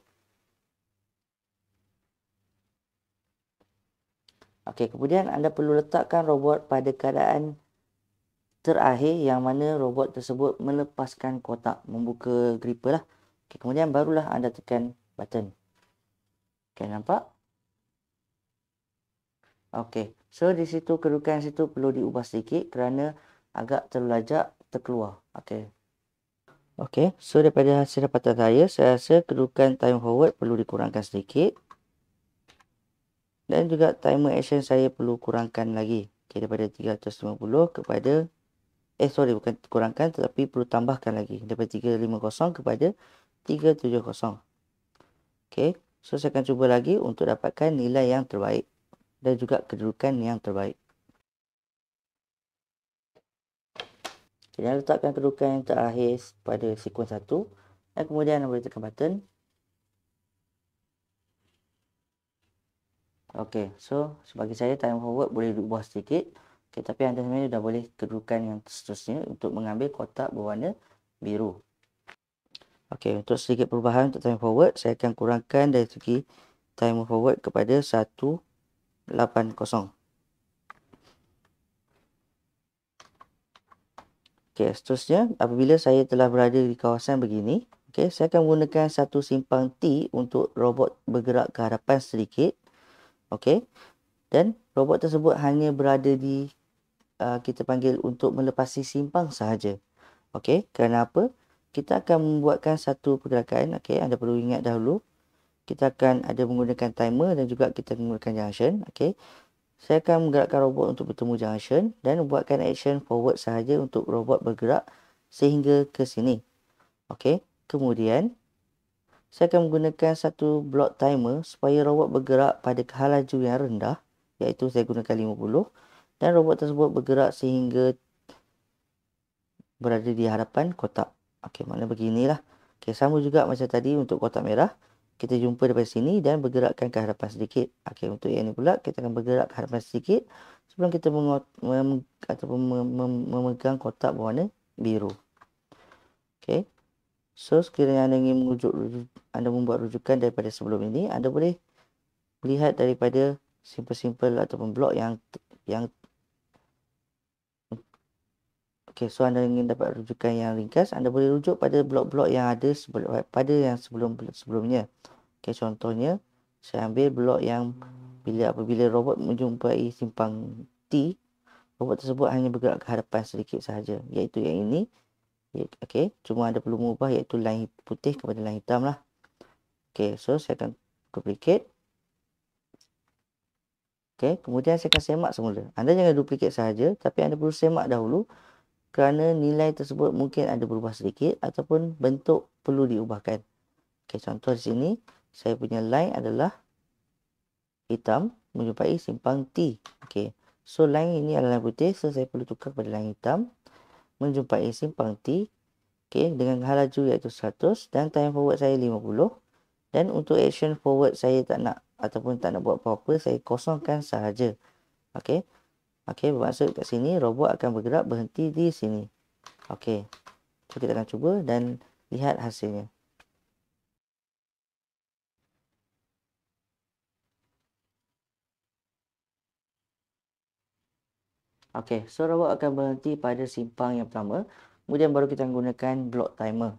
Okey, kemudian anda perlu letakkan robot pada keadaan terakhir yang mana robot tersebut melepaskan kotak, membuka gripper lah. Okey, kemudian barulah anda tekan button. Okey, nampak? Okey, so di situ kedudukan situ perlu diubah sedikit kerana agak terlajak terkeluar. Okey. Okey, so daripada hasil dapatan saya, saya rasa kedudukan time forward perlu dikurangkan sedikit dan juga timer action saya perlu kurangkan lagi okay, daripada 350 kepada eh sorry bukan kurangkan tetapi perlu tambahkan lagi daripada 350 kepada 370 ok so saya akan cuba lagi untuk dapatkan nilai yang terbaik dan juga kedudukan yang terbaik kita okay, letakkan kedudukan yang terakhir pada sekuens 1 dan kemudian boleh tekan button Okey, so sebagai saya time forward boleh diubah sedikit. Okey, tapi anda sebenarnya dah boleh kedudukan yang seterusnya untuk mengambil kotak berwarna biru. Okey, untuk sedikit perubahan untuk time forward, saya akan kurangkan dari segi time forward kepada 180. Okey, seterusnya apabila saya telah berada di kawasan begini, okey, saya akan gunakan satu simpang T untuk robot bergerak ke hadapan sedikit. Okey, Dan robot tersebut hanya berada di uh, kita panggil untuk melepasi simpang sahaja. Okey, Kerana apa? Kita akan membuatkan satu pergerakan. Okey, Anda perlu ingat dahulu. Kita akan ada menggunakan timer dan juga kita menggunakan junction. Okey, Saya akan menggerakkan robot untuk bertemu junction dan buatkan action forward sahaja untuk robot bergerak sehingga ke sini. Okey, Kemudian saya akan menggunakan satu block timer supaya robot bergerak pada kehalaju yang rendah iaitu saya gunakan 50 dan robot tersebut bergerak sehingga berada di hadapan kotak. Okey, mana beginilah. Okey, sama juga macam tadi untuk kotak merah. Kita jumpa daripada sini dan bergerakkan ke hadapan sedikit. Okey, untuk yang ini pula kita akan bergerak ke hadapan sedikit sebelum kita meng mem ataupun mem mem memegang kotak berwarna biru. Okey. So sekiranya anda ingin merujuk, anda membuat rujukan daripada sebelum ini, anda boleh lihat daripada simple-simple ataupun blog yang yang Okay, so anda ingin dapat rujukan yang ringkas, anda boleh rujuk pada blok-blok yang ada sebelum, pada yang sebelum sebelumnya. Okay, contohnya, saya ambil blok yang bila apabila robot menjumpai simpang T, robot tersebut hanya bergerak ke hadapan sedikit sahaja, iaitu yang ini, Okey, cuma ada perlu mengubah iaitu line putih kepada line hitam lah. Okey, so saya akan duplicate. Okey, kemudian saya akan semak semula. Anda jangan duplicate sahaja, tapi anda perlu semak dahulu kerana nilai tersebut mungkin ada berubah sedikit ataupun bentuk perlu diubahkan. Okey, contoh di sini, saya punya line adalah hitam menyerupai simpang T. Okey, so line ini adalah line putih, so saya perlu tukar kepada line hitam menjumpai simpang T okay, dengan halaju iaitu 100 dan time forward saya 50 dan untuk action forward saya tak nak ataupun tak nak buat apa-apa saya kosongkan sahaja ok ok bermaksud kat sini robot akan bergerak berhenti di sini ok so, kita akan cuba dan lihat hasilnya Okey, so robot akan berhenti pada simpang yang pertama. Kemudian baru kita gunakan block timer.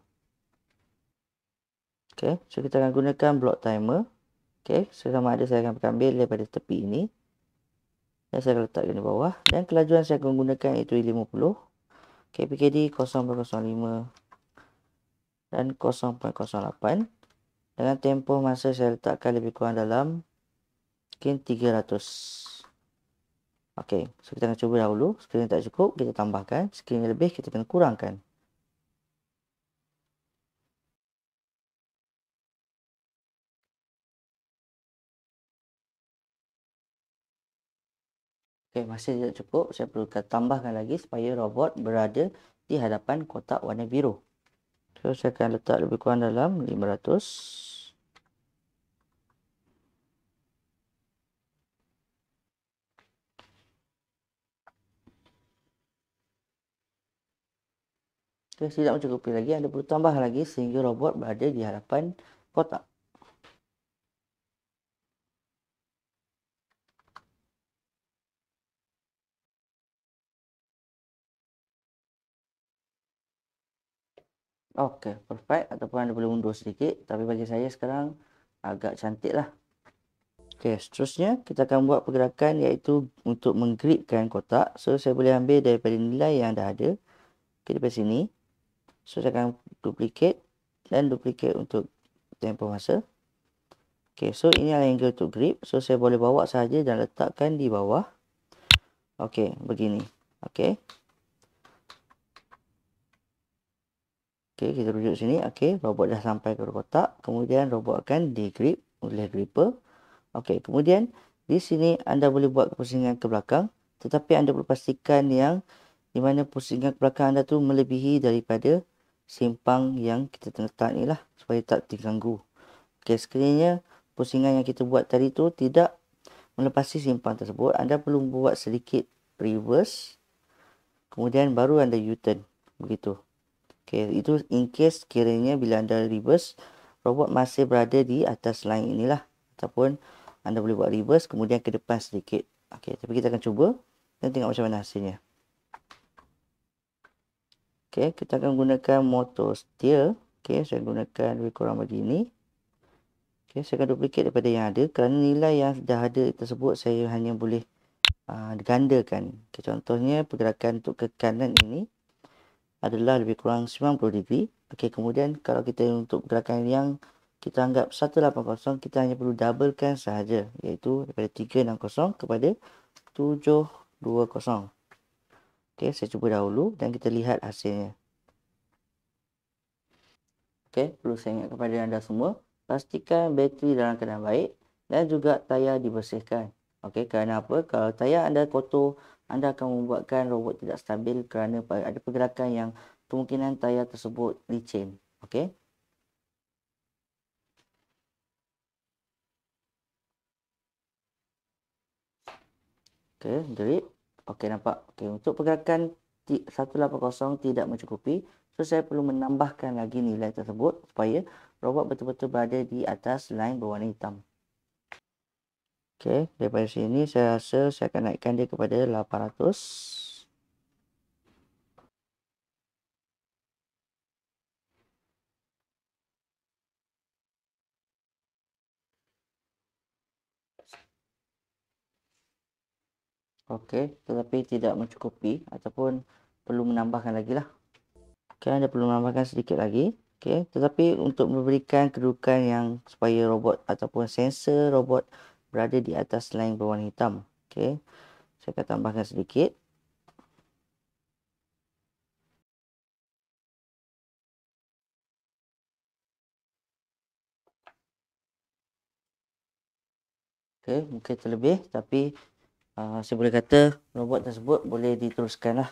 Okey, so kita akan gunakan block timer. Okey, so sama ada saya akan ambil daripada tepi ini. Dan saya akan letakkan di bawah. Dan kelajuan saya akan gunakan iaitu 50. Okey, PKD 0.05 dan 0.08. Dengan tempoh masa saya letakkan lebih kurang dalam mungkin 300. Okey, so kita akan cuba dahulu. Sekiranya tak cukup, kita tambahkan. Sekiranya lebih, kita kena kurangkan. Okey, masih tidak cukup. Saya perlu tambahkan lagi supaya robot berada di hadapan kotak warna biru. So, saya akan letak lebih kurang dalam 500. Jika tidak mencukupi lagi, anda perlu tambah lagi sehingga robot berada di hadapan kotak. Okey, perfect. Ataupun anda boleh mundur sedikit. Tapi bagi saya sekarang agak cantik lah. Okey, seterusnya kita akan buat pergerakan iaitu untuk menggripkan kotak. So, saya boleh ambil daripada nilai yang dah ada. Okey, daripada sini. So, saya akan duplicate dan duplicate untuk tempo masa. Okay, so ini adalah angle untuk grip. So, saya boleh bawa saja dan letakkan di bawah. Okay, begini. Okay. Okay, kita rujuk sini. Okay, robot dah sampai ke kotak. Kemudian, robot akan di-grip oleh gripper. Okay, kemudian di sini anda boleh buat pusingan ke belakang. Tetapi anda perlu pastikan yang di mana pusingan ke belakang anda tu melebihi daripada simpang yang kita letak ni lah supaya tak terganggu. Okey, sekiranya pusingan yang kita buat tadi tu tidak melepasi simpang tersebut, anda perlu buat sedikit reverse. Kemudian baru anda U-turn. Begitu. Okey, itu in case kiranya bila anda reverse, robot masih berada di atas line inilah. Ataupun anda boleh buat reverse kemudian ke depan sedikit. Okey, tapi kita akan cuba dan tengok macam mana hasilnya. Okey, kita akan gunakan motor steer. Okey, saya gunakan lebih kurang begini. Okey, saya akan duplicate daripada yang ada kerana nilai yang dah ada tersebut saya hanya boleh uh, ah, gandakan. Okay, contohnya pergerakan untuk ke kanan ini adalah lebih kurang 90 dB. Okey, kemudian kalau kita untuk pergerakan yang kita anggap 180, kita hanya perlu doublekan sahaja iaitu daripada 360 kepada 720. Okey, saya cuba dahulu dan kita lihat hasilnya. Okey, perlu saya ingat kepada anda semua, pastikan bateri dalam keadaan baik dan juga tayar dibersihkan. Okey, kerana apa? Kalau tayar anda kotor, anda akan membuatkan robot tidak stabil kerana ada pergerakan yang kemungkinan tayar tersebut licin. Okey. Okey, grip. Okey nampak. Okey untuk pergerakan 180 tidak mencukupi. So saya perlu menambahkan lagi nilai tersebut supaya robot betul-betul berada di atas line berwarna hitam. Okey, daripada sini saya rasa saya akan naikkan dia kepada 800. Okey, tetapi tidak mencukupi ataupun perlu menambahkan lagi lah. Okey, anda perlu menambahkan sedikit lagi. Okey, tetapi untuk memberikan kedudukan yang supaya robot ataupun sensor robot berada di atas line berwarna hitam. Okey, saya akan tambahkan sedikit. Okey, mungkin terlebih tapi Ah, saya boleh kata robot tersebut boleh lah.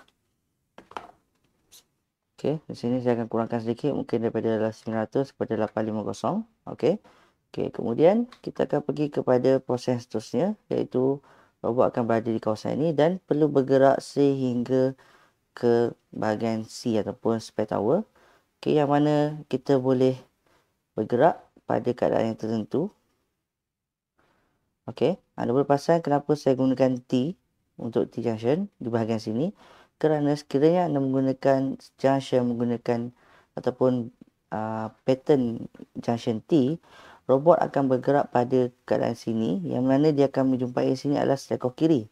Okey, di sini saya akan kurangkan sedikit mungkin daripada 900 kepada 850. Okey. Okay, kemudian kita akan pergi kepada proses seterusnya iaitu robot akan berada di kawasan ini dan perlu bergerak sehingga ke bahagian C ataupun spare tower. Okay, yang mana kita boleh bergerak pada keadaan yang tertentu Okey. Ada berpasal kenapa saya gunakan T untuk T junction di bahagian sini. Kerana sekiranya anda menggunakan junction menggunakan ataupun uh, pattern junction T, robot akan bergerak pada keadaan sini yang mana dia akan menjumpai sini adalah selekoh kiri.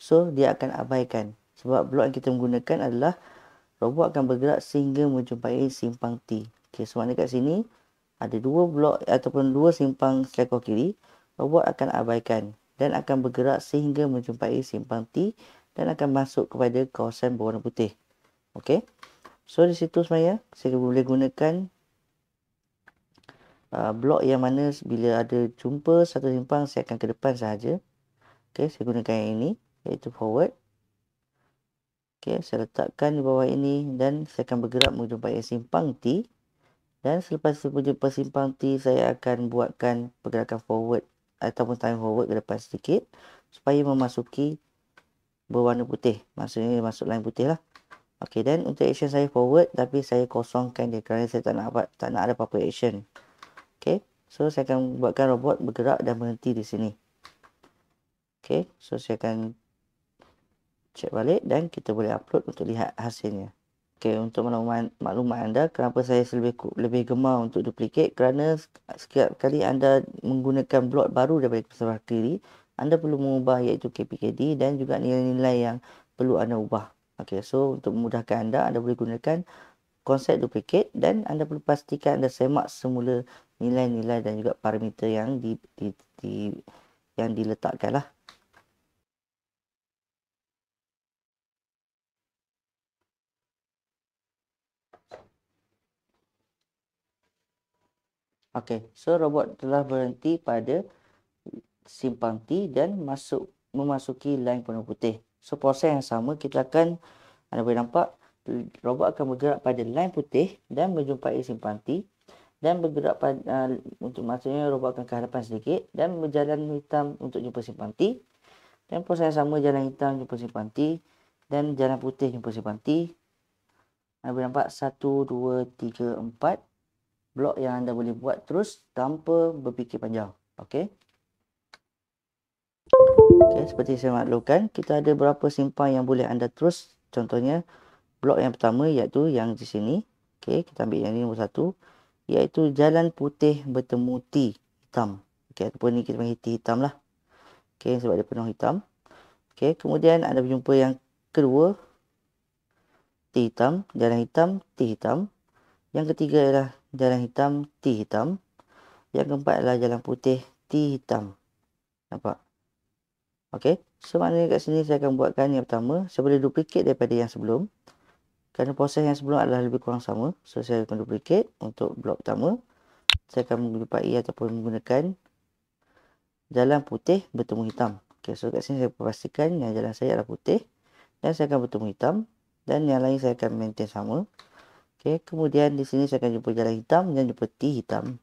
So, dia akan abaikan. Sebab blok yang kita menggunakan adalah robot akan bergerak sehingga menjumpai simpang T. Okey, so kat sini ada dua blok ataupun dua simpang selekoh kiri robot akan abaikan dan akan bergerak sehingga menjumpai simpang T dan akan masuk kepada kawasan berwarna putih. Okey. So di situ sebenarnya saya boleh gunakan uh, blok yang mana bila ada jumpa satu simpang saya akan ke depan sahaja. Okey, saya gunakan yang ini iaitu forward. Okey, saya letakkan di bawah ini dan saya akan bergerak menjumpai simpang T. Dan selepas saya berjumpa simpang T, saya akan buatkan pergerakan forward ataupun time forward ke depan sedikit supaya memasuki berwarna putih. Maksudnya masuk line putih lah. Okay then untuk action saya forward tapi saya kosongkan dia kerana saya tak nak apa, tak nak ada apa-apa action. Okay so saya akan buatkan robot bergerak dan berhenti di sini. Okay so saya akan check balik dan kita boleh upload untuk lihat hasilnya. Okay, untuk maklumat, maklumat anda, kenapa saya lebih, lebih gemar untuk duplikat Kerana setiap kali anda menggunakan blok baru daripada peserta kiri, anda perlu mengubah iaitu KPKD dan juga nilai-nilai yang perlu anda ubah. Okay, so untuk memudahkan anda, anda boleh gunakan konsep duplikat dan anda perlu pastikan anda semak semula nilai-nilai dan juga parameter yang di, di, di yang diletakkanlah. Okey, so robot telah berhenti pada simpang T dan masuk memasuki line penuh putih. So proses yang sama kita akan anda boleh nampak robot akan bergerak pada line putih dan menjumpai simpang T dan bergerak pada uh, untuk maksudnya robot akan ke hadapan sedikit dan berjalan hitam untuk jumpa simpang T dan proses yang sama jalan hitam jumpa simpang T dan jalan putih jumpa simpang T. Anda boleh nampak 1 2 3 4 blok yang anda boleh buat terus tanpa berfikir panjang. Okey. Okey, seperti saya maklumkan, kita ada berapa simpan yang boleh anda terus. Contohnya, blok yang pertama iaitu yang di sini. Okey, kita ambil yang ini nombor satu. Iaitu jalan putih bertemu T hitam. Okey, ataupun ni kita panggil T hitam lah. Okey, sebab dia penuh hitam. Okey, kemudian anda berjumpa yang kedua. T hitam, jalan hitam, T hitam. Yang ketiga ialah jalan hitam T hitam. Yang keempat adalah jalan putih T hitam. Nampak? Okey. So maknanya kat sini saya akan buatkan yang pertama. Saya boleh duplicate daripada yang sebelum. Kerana proses yang sebelum adalah lebih kurang sama. So saya akan duplicate untuk blok pertama. Saya akan menggunakan ataupun menggunakan jalan putih bertemu hitam. Okey. So kat sini saya pastikan yang jalan saya adalah putih. Dan saya akan bertemu hitam. Dan yang lain saya akan maintain sama. Okey, kemudian di sini saya akan jumpa jalan hitam dan jumpa T hitam.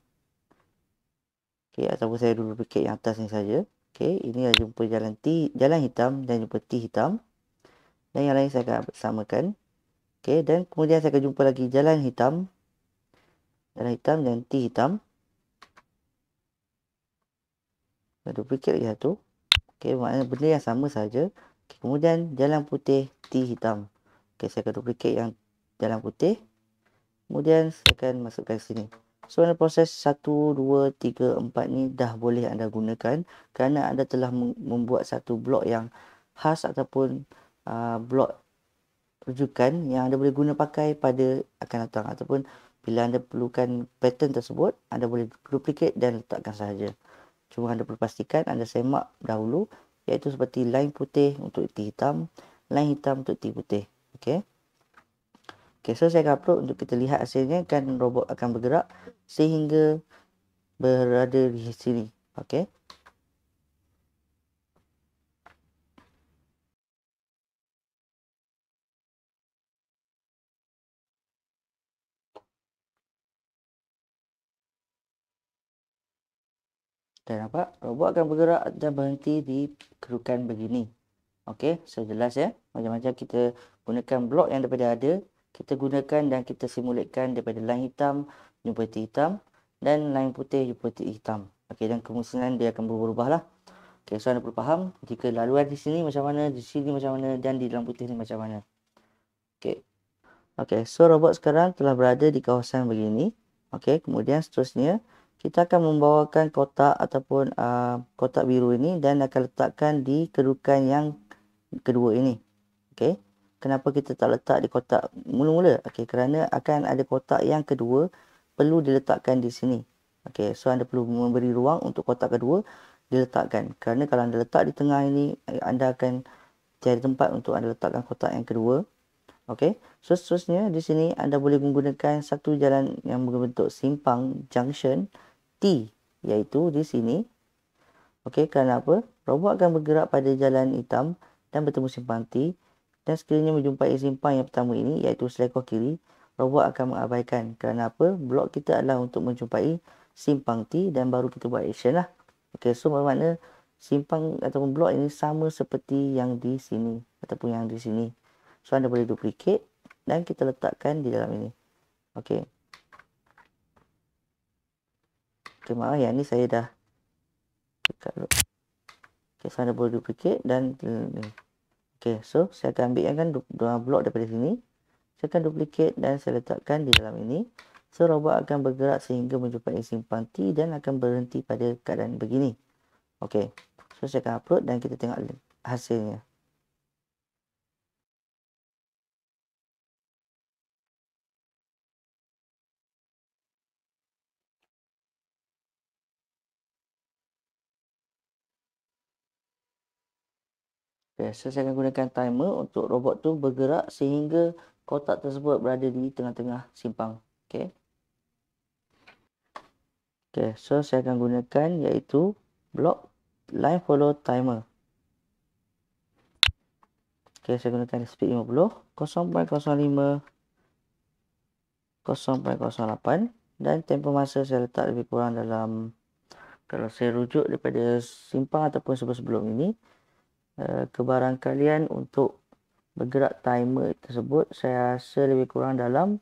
Okey, ataupun saya dulu pikir yang atas ni saja. Okey, ini adalah jumpa jalan T, jalan hitam dan jumpa T hitam. Dan yang lain saya akan samakan. Okey, dan kemudian saya akan jumpa lagi jalan hitam. Jalan hitam dan T hitam. Saya duplikat lagi satu. Okey, maknanya benda yang sama saja. Okay, kemudian jalan putih T hitam. Okey, saya akan duplikat yang jalan putih. Kemudian saya akan masukkan sini. So dalam proses 1, 2, 3, 4 ni dah boleh anda gunakan kerana anda telah membuat satu blok yang khas ataupun uh, blok rujukan yang anda boleh guna pakai pada akan datang ataupun bila anda perlukan pattern tersebut anda boleh duplicate dan letakkan sahaja. Cuma anda perlu pastikan anda semak dahulu iaitu seperti line putih untuk T hitam, line hitam untuk T putih. Okay. Okay, so saya akan upload untuk kita lihat hasilnya kan robot akan bergerak sehingga berada di sini. Okay. Dan apa robot akan bergerak dan berhenti di kerukan begini. Okey, so ya. Macam-macam kita gunakan blok yang daripada ada kita gunakan dan kita simulatkan daripada line hitam jumpa titik hitam dan line putih jumpa titik hitam. Okey dan kemusnahan dia akan berubah lah. Okey so anda perlu faham jika laluan di sini macam mana, di sini macam mana dan di dalam putih ni macam mana. Okey. Okey so robot sekarang telah berada di kawasan begini. Okey kemudian seterusnya kita akan membawakan kotak ataupun uh, kotak biru ini dan akan letakkan di kedudukan yang kedua ini. Okey kenapa kita tak letak di kotak mula-mula? Okey, kerana akan ada kotak yang kedua perlu diletakkan di sini. Okey, so anda perlu memberi ruang untuk kotak kedua diletakkan. Kerana kalau anda letak di tengah ini, eh, anda akan cari tempat untuk anda letakkan kotak yang kedua. Okey, so seterusnya di sini anda boleh menggunakan satu jalan yang berbentuk simpang junction T iaitu di sini. Okey, kenapa? Robot akan bergerak pada jalan hitam dan bertemu simpang T dan sekiranya menjumpai simpang yang pertama ini iaitu selekoh kiri, robot akan mengabaikan kerana apa? Blok kita adalah untuk menjumpai simpang T dan baru kita buat action lah. Okey, so bermakna simpang ataupun blok ini sama seperti yang di sini ataupun yang di sini. So anda boleh duplicate dan kita letakkan di dalam ini. Okey. Okey, maaf yang ni saya dah dekat Okey, so anda boleh duplicate dan ni. Hmm, Okey, so saya akan ambil yang kan dua blok daripada sini. Saya akan duplicate dan saya letakkan di dalam ini. So robot akan bergerak sehingga menjumpai simpan T dan akan berhenti pada keadaan begini. Okey. So saya akan upload dan kita tengok hasilnya. Biasa saya akan gunakan timer untuk robot tu bergerak sehingga kotak tersebut berada di tengah-tengah simpang. Okay. Okay, so saya akan gunakan iaitu block line follow timer. Okay, saya gunakan speed 50, 0.05, 0.08 dan tempoh masa saya letak lebih kurang dalam kalau saya rujuk daripada simpang ataupun sebelum-sebelum ini, Eh, kebarang kalian untuk bergerak timer tersebut saya rasa lebih kurang dalam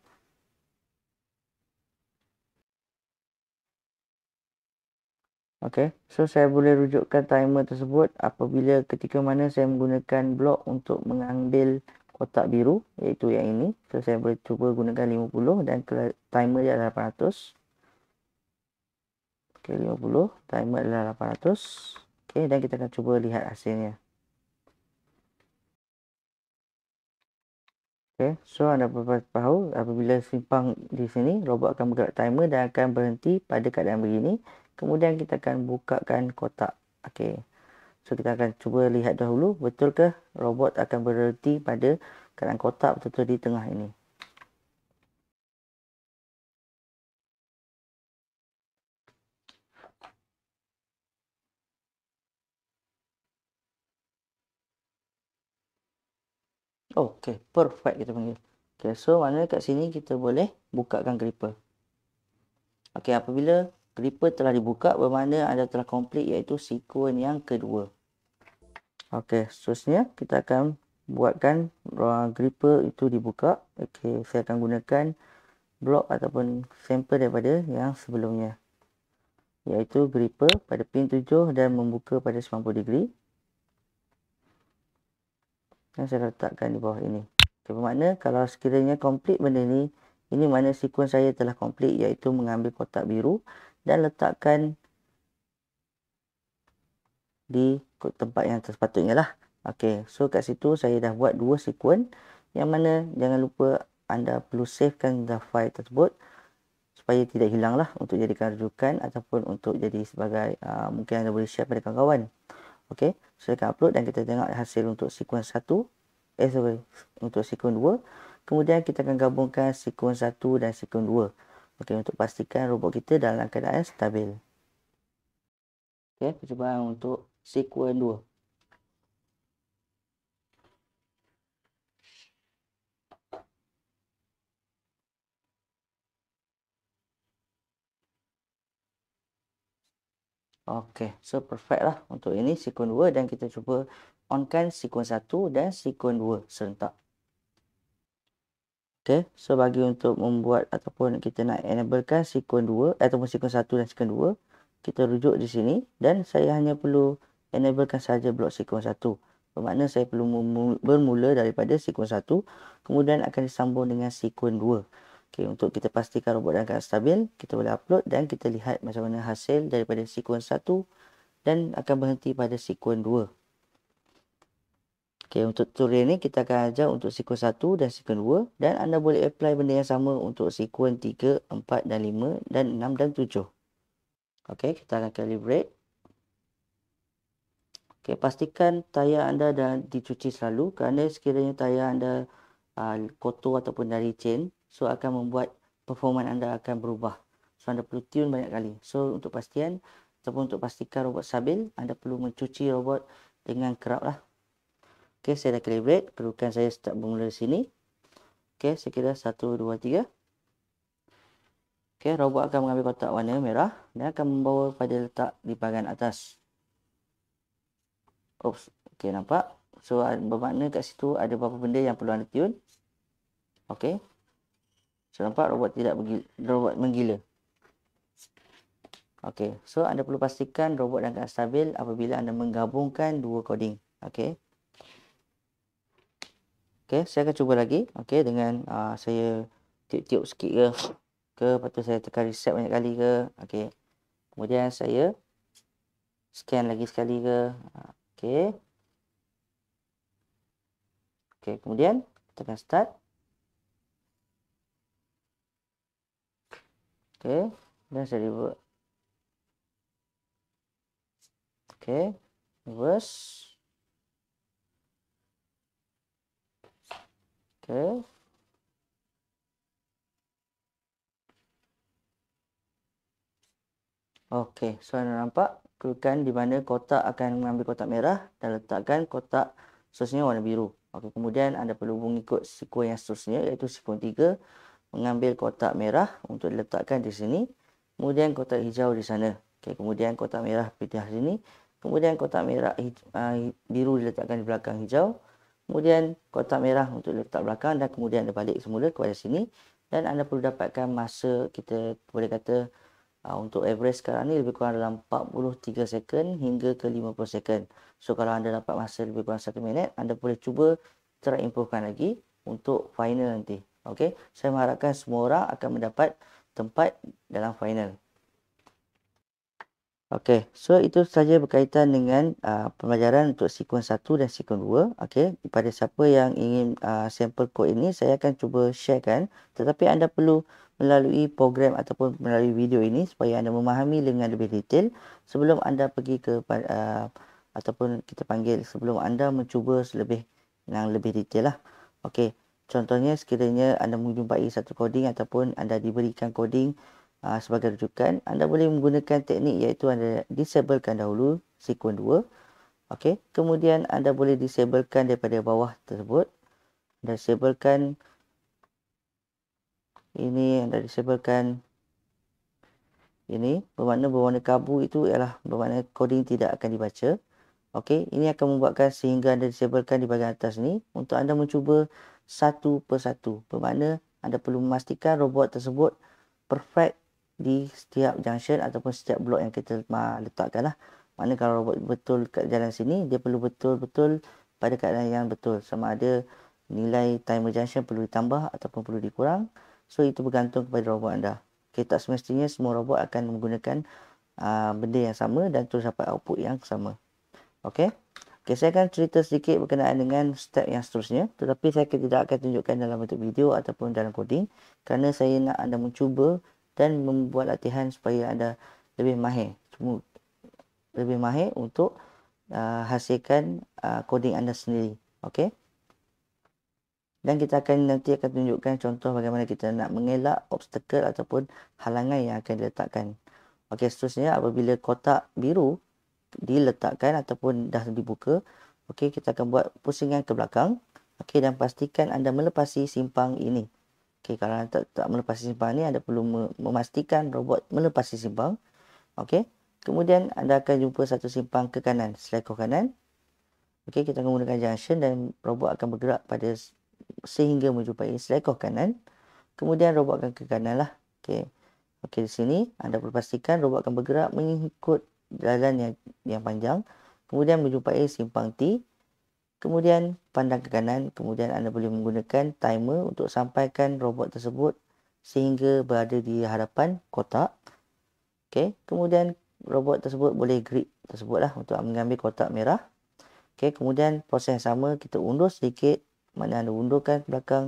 Okey, so saya boleh rujukkan timer tersebut apabila ketika mana saya menggunakan blok untuk mengambil kotak biru iaitu yang ini. So saya boleh cuba gunakan 50 dan timer dia adalah 800. Okey, 50, timer adalah 800. Okey, dan kita akan cuba lihat hasilnya. Okay. So anda dapat tahu apabila simpang di sini robot akan bergerak timer dan akan berhenti pada keadaan begini. Kemudian kita akan bukakan kotak. okay So kita akan cuba lihat dahulu betul ke robot akan berhenti pada keadaan kotak betul-betul di tengah ini. Okey, perfect kita panggil. Okey, so mana kat sini kita boleh bukakan gripper. Okey, apabila gripper telah dibuka bermakna anda telah complete iaitu sequence yang kedua. Okey, seterusnya kita akan buatkan ruang uh, gripper itu dibuka. Okey, saya akan gunakan blok ataupun sampel daripada yang sebelumnya. Iaitu gripper pada pin 7 dan membuka pada 90 degree yang saya letakkan di bawah ini. Okay, bermakna kalau sekiranya complete benda ni, ini mana sekuen saya telah complete iaitu mengambil kotak biru dan letakkan di tempat yang sepatutnya lah. Okay, so kat situ saya dah buat dua sekuen yang mana jangan lupa anda perlu savekan draft file tersebut supaya tidak hilang lah untuk jadikan rujukan ataupun untuk jadi sebagai uh, mungkin anda boleh share pada kawan-kawan. Okey, so saya akan upload dan kita tengok hasil untuk sekuens 1. Eh, sorry. Untuk sekuens 2. Kemudian kita akan gabungkan sekuens 1 dan sekuens 2. Okey, untuk pastikan robot kita dalam keadaan stabil. Okey, percubaan untuk sekuens 2. Okey, so perfect lah untuk ini sekun 2 dan kita cuba onkan sekun 1 dan sekun 2 serentak. Okey, so bagi untuk membuat ataupun kita nak enablekan sekun 2 eh, ataupun sekun 1 dan sekun 2, kita rujuk di sini dan saya hanya perlu enablekan saja blok sekun 1. Bermakna saya perlu bermula daripada sekun 1 kemudian akan disambung dengan sekun 2. Okay, untuk kita pastikan robot dalam keadaan stabil, kita boleh upload dan kita lihat macam mana hasil daripada sekuen 1 dan akan berhenti pada sekuen 2. Okay, untuk tutorial ni kita akan ajar untuk sekuen 1 dan sekuen 2 dan anda boleh apply benda yang sama untuk sekuen 3, 4 dan 5 dan 6 dan 7. Okay, kita akan calibrate. Okay, pastikan tayar anda dah dicuci selalu kerana sekiranya tayar anda uh, kotor ataupun dari chain so akan membuat performan anda akan berubah so anda perlu tune banyak kali so untuk pastian ataupun untuk pastikan robot stabil anda perlu mencuci robot dengan kerap lah ok saya dah calibrate kedudukan saya start bermula di sini ok saya kira 1, 2, 3 ok robot akan mengambil kotak warna merah dan akan membawa pada letak di bahagian atas Oops, ok nampak So bermakna kat situ ada beberapa benda yang perlu anda tune Okay, saya nampak robot tidak bergila, robot menggila. Okey, so anda perlu pastikan robot dan stabil apabila anda menggabungkan dua coding. Okey. Okey, saya akan cuba lagi. Okey, dengan uh, saya tiup-tiup sikit ke ke patu saya tekan reset banyak kali ke. Okey. Kemudian saya scan lagi sekali ke. Okey. Okey, kemudian kita akan start. Okay. Then say reverse. Okay. Reverse. Okay. Okay. So, anda nampak? Kelukan di mana kotak akan mengambil kotak merah dan letakkan kotak seterusnya warna biru. Okay. Kemudian anda perlu hubungi kod sekuen yang seterusnya iaitu sekuen 3 mengambil kotak merah untuk diletakkan di sini. Kemudian kotak hijau di sana. Okay, kemudian kotak merah pindah sini. Kemudian kotak merah uh, biru diletakkan di belakang hijau. Kemudian kotak merah untuk letak belakang dan kemudian anda balik semula ke kepada sini. Dan anda perlu dapatkan masa kita boleh kata uh, untuk average sekarang ni lebih kurang dalam 43 second hingga ke 50 second. So kalau anda dapat masa lebih kurang 1 minit, anda boleh cuba try improvekan lagi untuk final nanti. Okey, saya mengharapkan semua orang akan mendapat tempat dalam final. Okey, so itu saja berkaitan dengan uh, pembelajaran untuk sekuen 1 dan sekuen 2. Okey, kepada siapa yang ingin uh, sampel kod ini, saya akan cuba sharekan. Tetapi anda perlu melalui program ataupun melalui video ini supaya anda memahami dengan lebih detail sebelum anda pergi ke uh, ataupun kita panggil sebelum anda mencuba lebih yang lebih detail lah. Okey. Contohnya sekiranya anda menjumpai satu coding ataupun anda diberikan coding uh, sebagai rujukan, anda boleh menggunakan teknik iaitu anda disablekan dahulu sekuen 2. Okey, kemudian anda boleh disablekan daripada bawah tersebut. Anda disablekan ini anda disablekan ini bermakna berwarna kabu itu ialah bermakna coding tidak akan dibaca. Okey, ini akan membuatkan sehingga anda disablekan di bahagian atas ni untuk anda mencuba satu persatu. Bermakna anda perlu memastikan robot tersebut perfect di setiap junction ataupun setiap blok yang kita letakkan lah. Maknanya kalau robot betul kat jalan sini, dia perlu betul-betul pada keadaan yang betul. Sama ada nilai timer junction perlu ditambah ataupun perlu dikurang. So, itu bergantung kepada robot anda. Okay, tak semestinya semua robot akan menggunakan uh, benda yang sama dan terus dapat output yang sama. Okay. Okay, saya akan cerita sedikit berkenaan dengan step yang seterusnya tetapi saya tidak akan tunjukkan dalam bentuk video ataupun dalam coding kerana saya nak anda mencuba dan membuat latihan supaya anda lebih mahir lebih mahir untuk uh, hasilkan uh, coding anda sendiri okey dan kita akan nanti akan tunjukkan contoh bagaimana kita nak mengelak obstacle ataupun halangan yang akan diletakkan okey seterusnya apabila kotak biru diletakkan ataupun dah dibuka. Okey, kita akan buat pusingan ke belakang. Okey, dan pastikan anda melepasi simpang ini. Okey, kalau anda tak, tak melepasi simpang ini, anda perlu memastikan robot melepasi simpang. Okey, kemudian anda akan jumpa satu simpang ke kanan, selekoh kanan. Okey, kita akan gunakan junction dan robot akan bergerak pada sehingga menjumpai selekoh kanan. Kemudian robot akan ke kanan lah. Okey, okey di sini anda perlu pastikan robot akan bergerak mengikut jalan yang yang panjang kemudian menjumpai simpang T kemudian pandang ke kanan kemudian anda boleh menggunakan timer untuk sampaikan robot tersebut sehingga berada di hadapan kotak okey kemudian robot tersebut boleh grip tersebutlah untuk mengambil kotak merah okey kemudian proses yang sama kita undur sedikit mana anda undurkan ke belakang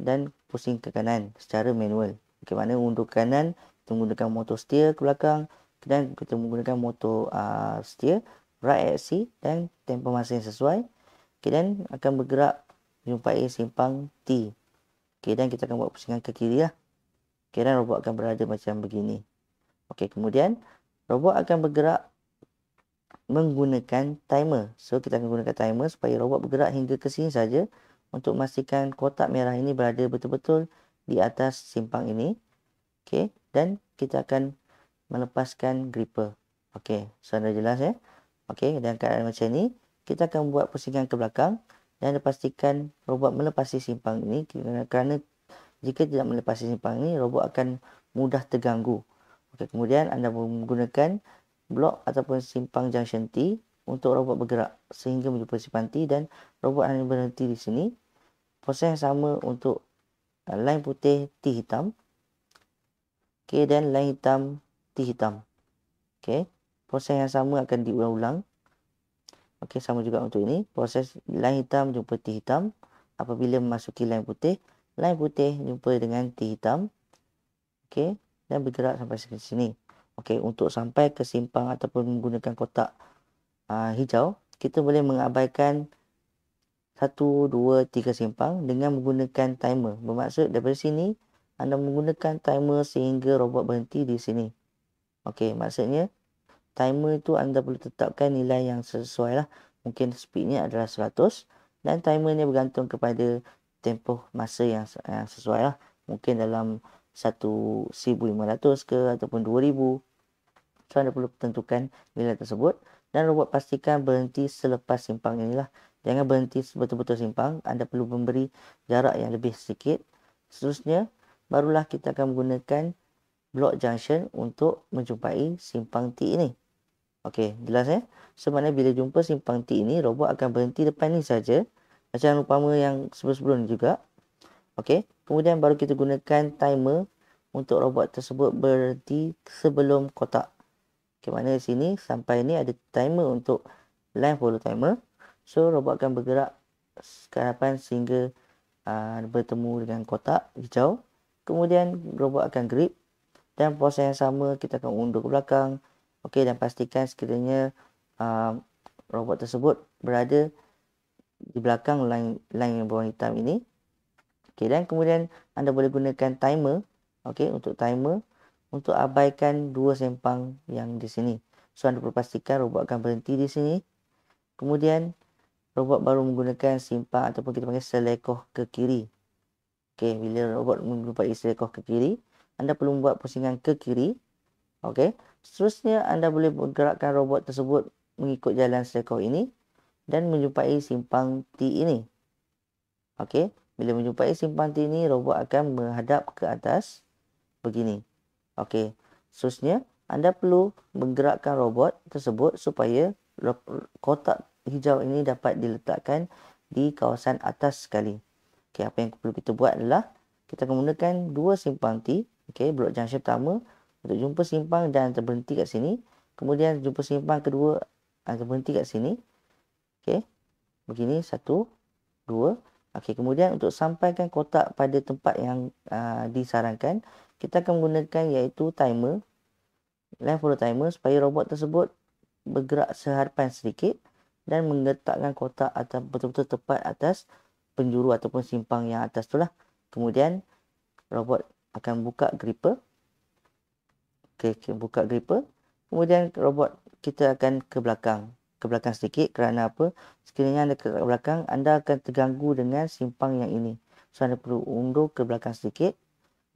dan pusing ke kanan secara manual okey mana undur ke kanan menggunakan motor steer ke belakang dan kita menggunakan motor uh, setia right at sea dan tempoh masa yang sesuai okay, dan akan bergerak menyumpai simpang T okay, dan kita akan buat pusingan ke kiri lah okay, dan robot akan berada macam begini okay, kemudian robot akan bergerak menggunakan timer so kita akan gunakan timer supaya robot bergerak hingga ke sini saja untuk memastikan kotak merah ini berada betul-betul di atas simpang ini okay, dan kita akan melepaskan gripper. Okey, so dah jelas ya. Eh? Okey, dan keadaan macam ni, kita akan buat pusingan ke belakang dan pastikan robot melepasi simpang ini kerana, kerana jika tidak melepasi simpang ini, robot akan mudah terganggu. Okey, kemudian anda menggunakan blok ataupun simpang junction T untuk robot bergerak sehingga menuju simpang T dan robot akan berhenti di sini. Proses yang sama untuk uh, line putih T hitam. Okey, dan line hitam peti hitam. Okey. Proses yang sama akan diulang-ulang. Okey, sama juga untuk ini. Proses line hitam jumpa t hitam. Apabila memasuki line putih, line putih jumpa dengan t hitam. Okey. Dan bergerak sampai ke sini. Okey, untuk sampai ke simpang ataupun menggunakan kotak uh, hijau, kita boleh mengabaikan satu, dua, tiga simpang dengan menggunakan timer. Bermaksud daripada sini, anda menggunakan timer sehingga robot berhenti di sini. Okey, maksudnya timer tu anda perlu tetapkan nilai yang sesuai lah. Mungkin speednya adalah 100 dan timer ni bergantung kepada tempoh masa yang, yang sesuai lah. Mungkin dalam 1500 ke ataupun 2000. So, anda perlu tentukan nilai tersebut dan robot pastikan berhenti selepas simpang inilah. Jangan berhenti betul-betul simpang. Anda perlu memberi jarak yang lebih sedikit. Seterusnya, barulah kita akan menggunakan blok junction untuk menjumpai simpang T ini. Okey, jelas eh? Sebenarnya bila jumpa simpang T ini, robot akan berhenti depan ni saja. Macam umpama yang sebelum-sebelum juga. Okey, kemudian baru kita gunakan timer untuk robot tersebut berhenti sebelum kotak. Okey, mana sini sampai ni ada timer untuk line follow timer. So, robot akan bergerak sekarapan sehingga uh, bertemu dengan kotak hijau. Kemudian robot akan grip dan proses yang sama kita akan undur ke belakang okey dan pastikan sekiranya uh, robot tersebut berada di belakang line line yang berwarna hitam ini okey dan kemudian anda boleh gunakan timer okey untuk timer untuk abaikan dua sempang yang di sini so anda perlu pastikan robot akan berhenti di sini kemudian robot baru menggunakan simpang ataupun kita panggil selekoh ke kiri Okey, bila robot menggunakan selekoh ke kiri, anda perlu membuat pusingan ke kiri. Okey. Seterusnya anda boleh bergerakkan robot tersebut mengikut jalan seekor ini dan menjumpai simpang T ini. Okey, bila menjumpai simpang T ini robot akan menghadap ke atas begini. Okey. Seterusnya anda perlu menggerakkan robot tersebut supaya kotak hijau ini dapat diletakkan di kawasan atas sekali. Okey, apa yang perlu kita buat adalah kita menggunakan dua simpang T Okey, blok junction pertama untuk jumpa simpang dan terhenti kat sini. Kemudian jumpa simpang kedua dan ah, terhenti kat sini. Okey. Begini satu, dua. Okey, kemudian untuk sampaikan kotak pada tempat yang aa, ah, disarankan, kita akan menggunakan iaitu timer. Line follow timer supaya robot tersebut bergerak seharpan sedikit dan mengetakkan kotak atau betul-betul tepat atas penjuru ataupun simpang yang atas itulah. Kemudian robot akan buka gripper. Okey, okay, buka gripper. Kemudian robot kita akan ke belakang. Ke belakang sedikit kerana apa? Sekiranya anda ke belakang, anda akan terganggu dengan simpang yang ini. So, anda perlu undur ke belakang sedikit.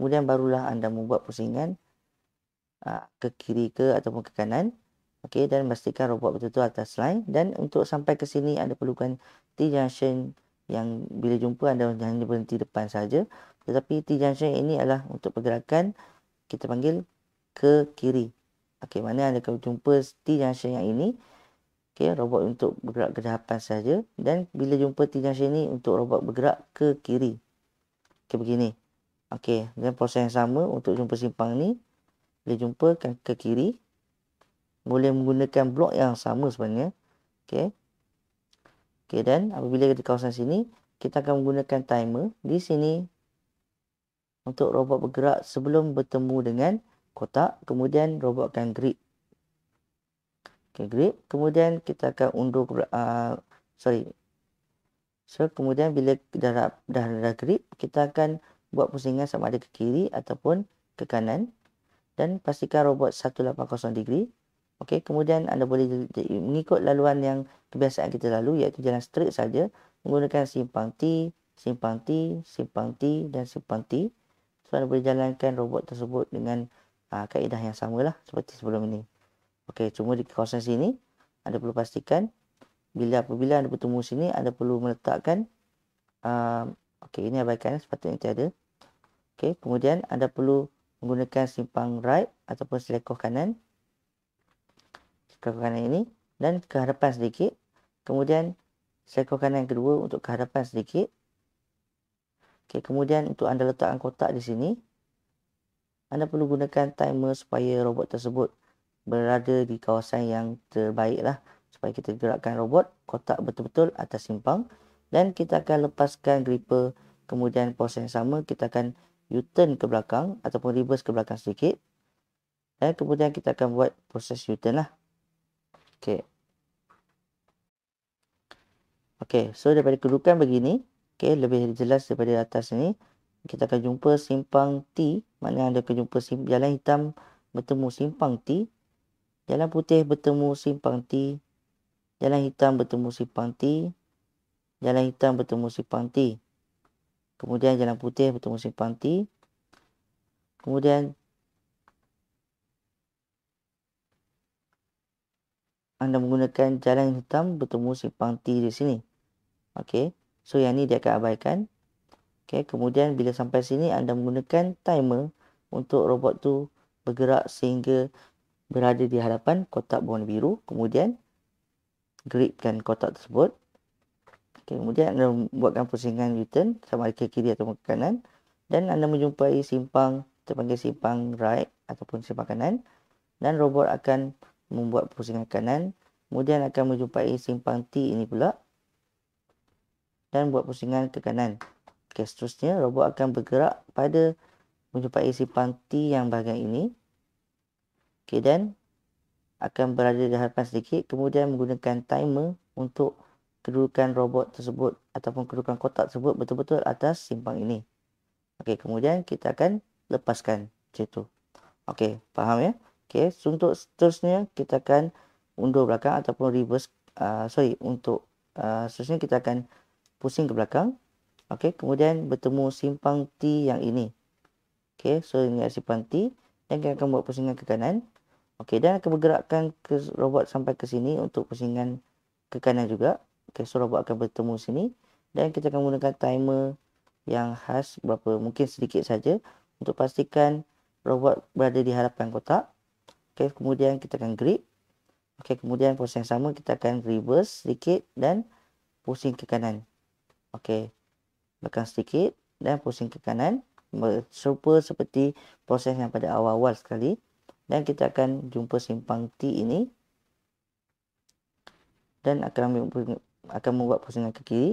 Kemudian barulah anda membuat pusingan ah, ke kiri ke ataupun ke kanan. Okey, dan pastikan robot betul-betul atas line. Dan untuk sampai ke sini, anda perlukan T-junction yang bila jumpa anda hanya berhenti depan saja tetapi T junction ini adalah untuk pergerakan kita panggil ke kiri okey mana anda akan jumpa T junction yang ini okey robot untuk bergerak ke depan saja dan bila jumpa T junction ini untuk robot bergerak ke kiri okey begini okey dan proses yang sama untuk jumpa simpang ni bila jumpa ke kiri boleh menggunakan blok yang sama sebenarnya okey Okay dan apabila kita kawasan sini, kita akan menggunakan timer di sini untuk robot bergerak sebelum bertemu dengan kotak, kemudian robot akan grip. Okey grip, kemudian kita akan undur uh, sorry. So kemudian bila dah dah dah grip, kita akan buat pusingan sama ada ke kiri ataupun ke kanan dan pastikan robot 180 degree Okey, kemudian anda boleh mengikut laluan yang kebiasaan kita lalu iaitu jalan straight saja menggunakan simpang T, simpang T, simpang T dan simpang T. So anda boleh jalankan robot tersebut dengan uh, kaedah yang samalah seperti sebelum ini. Okey, cuma di kawasan sini anda perlu pastikan bila apabila anda bertemu sini anda perlu meletakkan ah, okey ini abaikan sepatutnya tiada. Okey, kemudian anda perlu menggunakan simpang right ataupun selekoh kanan ke kanan ini dan ke hadapan sedikit. Kemudian selekor kanan yang kedua untuk ke hadapan sedikit. Okey, kemudian untuk anda letakkan kotak di sini. Anda perlu gunakan timer supaya robot tersebut berada di kawasan yang terbaiklah supaya kita gerakkan robot kotak betul-betul atas simpang dan kita akan lepaskan gripper kemudian proses yang sama kita akan U-turn ke belakang ataupun reverse ke belakang sedikit dan kemudian kita akan buat proses U-turn lah Okey. Okey, so daripada kedudukan begini, okey, lebih jelas daripada atas ni, kita akan jumpa simpang T, maknanya anda akan jumpa jalan hitam bertemu simpang T, jalan putih bertemu simpang T, jalan hitam bertemu simpang T, jalan hitam bertemu simpang T. Kemudian jalan putih bertemu simpang T. Kemudian anda menggunakan jalan hitam bertemu simpang T di sini. Okey. So yang ni dia akan abaikan. Okey, kemudian bila sampai sini anda menggunakan timer untuk robot tu bergerak sehingga berada di hadapan kotak berwarna biru, kemudian gripkan kotak tersebut. Okey, kemudian anda buatkan pusingan U-turn sama ada ke kiri atau ke kanan dan anda menjumpai simpang terpanggil simpang right ataupun simpang kanan dan robot akan membuat pusingan kanan. Kemudian akan menjumpai simpang T ini pula. Dan buat pusingan ke kanan. Okay, seterusnya robot akan bergerak pada menjumpai simpang T yang bahagian ini. Okay, dan akan berada di hadapan sedikit. Kemudian menggunakan timer untuk kedudukan robot tersebut ataupun kedudukan kotak tersebut betul-betul atas simpang ini. Okey, kemudian kita akan lepaskan macam itu. Okey, faham ya? Okey, so untuk seterusnya kita akan undur belakang ataupun reverse uh, sorry untuk uh, seterusnya kita akan pusing ke belakang. Okey, kemudian bertemu simpang T yang ini. Okey, so ini simpang T dan kita akan buat pusingan ke kanan. Okey, dan akan bergerakkan ke robot sampai ke sini untuk pusingan ke kanan juga. Okey, so robot akan bertemu sini dan kita akan gunakan timer yang khas berapa mungkin sedikit saja untuk pastikan robot berada di hadapan kotak. Okey, kemudian kita akan grip. Okey, kemudian proses yang sama kita akan reverse sedikit dan pusing ke kanan. Okey. Belakang sedikit dan pusing ke kanan. Serupa seperti proses yang pada awal-awal sekali. Dan kita akan jumpa simpang T ini. Dan akan ambil pusing, akan membuat pusingan ke kiri.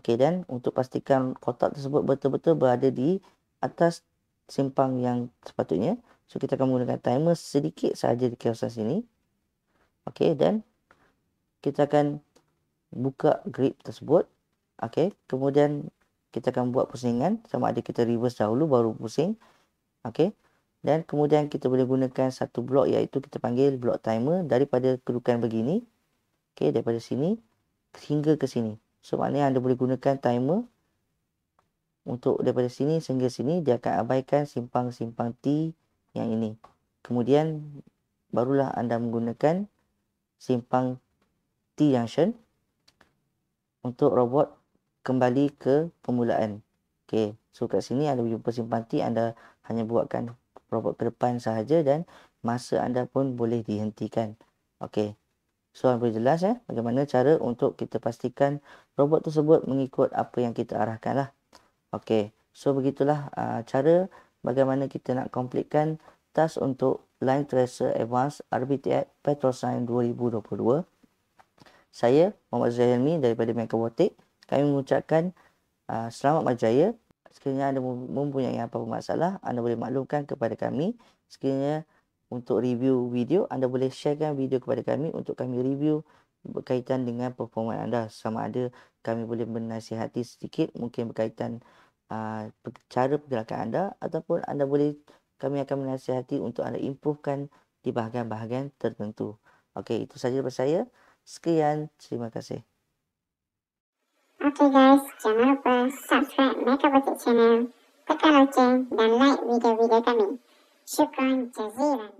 Okey dan untuk pastikan kotak tersebut betul-betul berada di atas simpang yang sepatutnya. So kita akan menggunakan timer sedikit saja di kawasan sini. Okey dan kita akan buka grip tersebut. Okey, kemudian kita akan buat pusingan sama ada kita reverse dahulu baru pusing. Okey. Dan kemudian kita boleh gunakan satu blok iaitu kita panggil blok timer daripada kedudukan begini. Okey, daripada sini sehingga ke sini. So maknanya anda boleh gunakan timer untuk daripada sini sehingga sini dia akan abaikan simpang-simpang T yang ini. Kemudian barulah anda menggunakan simpang T junction untuk robot kembali ke permulaan. Okey, so kat sini anda jumpa simpang T anda hanya buatkan robot ke depan sahaja dan masa anda pun boleh dihentikan. Okey. So, anda boleh jelas eh, bagaimana cara untuk kita pastikan robot tersebut mengikut apa yang kita arahkan lah. Okey. So, begitulah uh, cara bagaimana kita nak completekan task untuk Line Tracer Advanced Petrol Sign 2022. Saya Muhammad Zahilmi daripada Mekabotik. Kami mengucapkan uh, selamat berjaya. Sekiranya anda mempunyai apa-apa masalah, anda boleh maklumkan kepada kami. Sekiranya untuk review video, anda boleh sharekan video kepada kami untuk kami review berkaitan dengan performa anda. Sama ada kami boleh menasihati sedikit mungkin berkaitan uh, uh, cara pergerakan anda ataupun anda boleh kami akan menasihati untuk anda improvekan di bahagian-bahagian tertentu. Okey, itu sahaja daripada saya. Sekian, terima kasih. Okey guys, jangan lupa subscribe Makeup Boutique channel, tekan loceng dan like video-video kami. Syukran jaziran.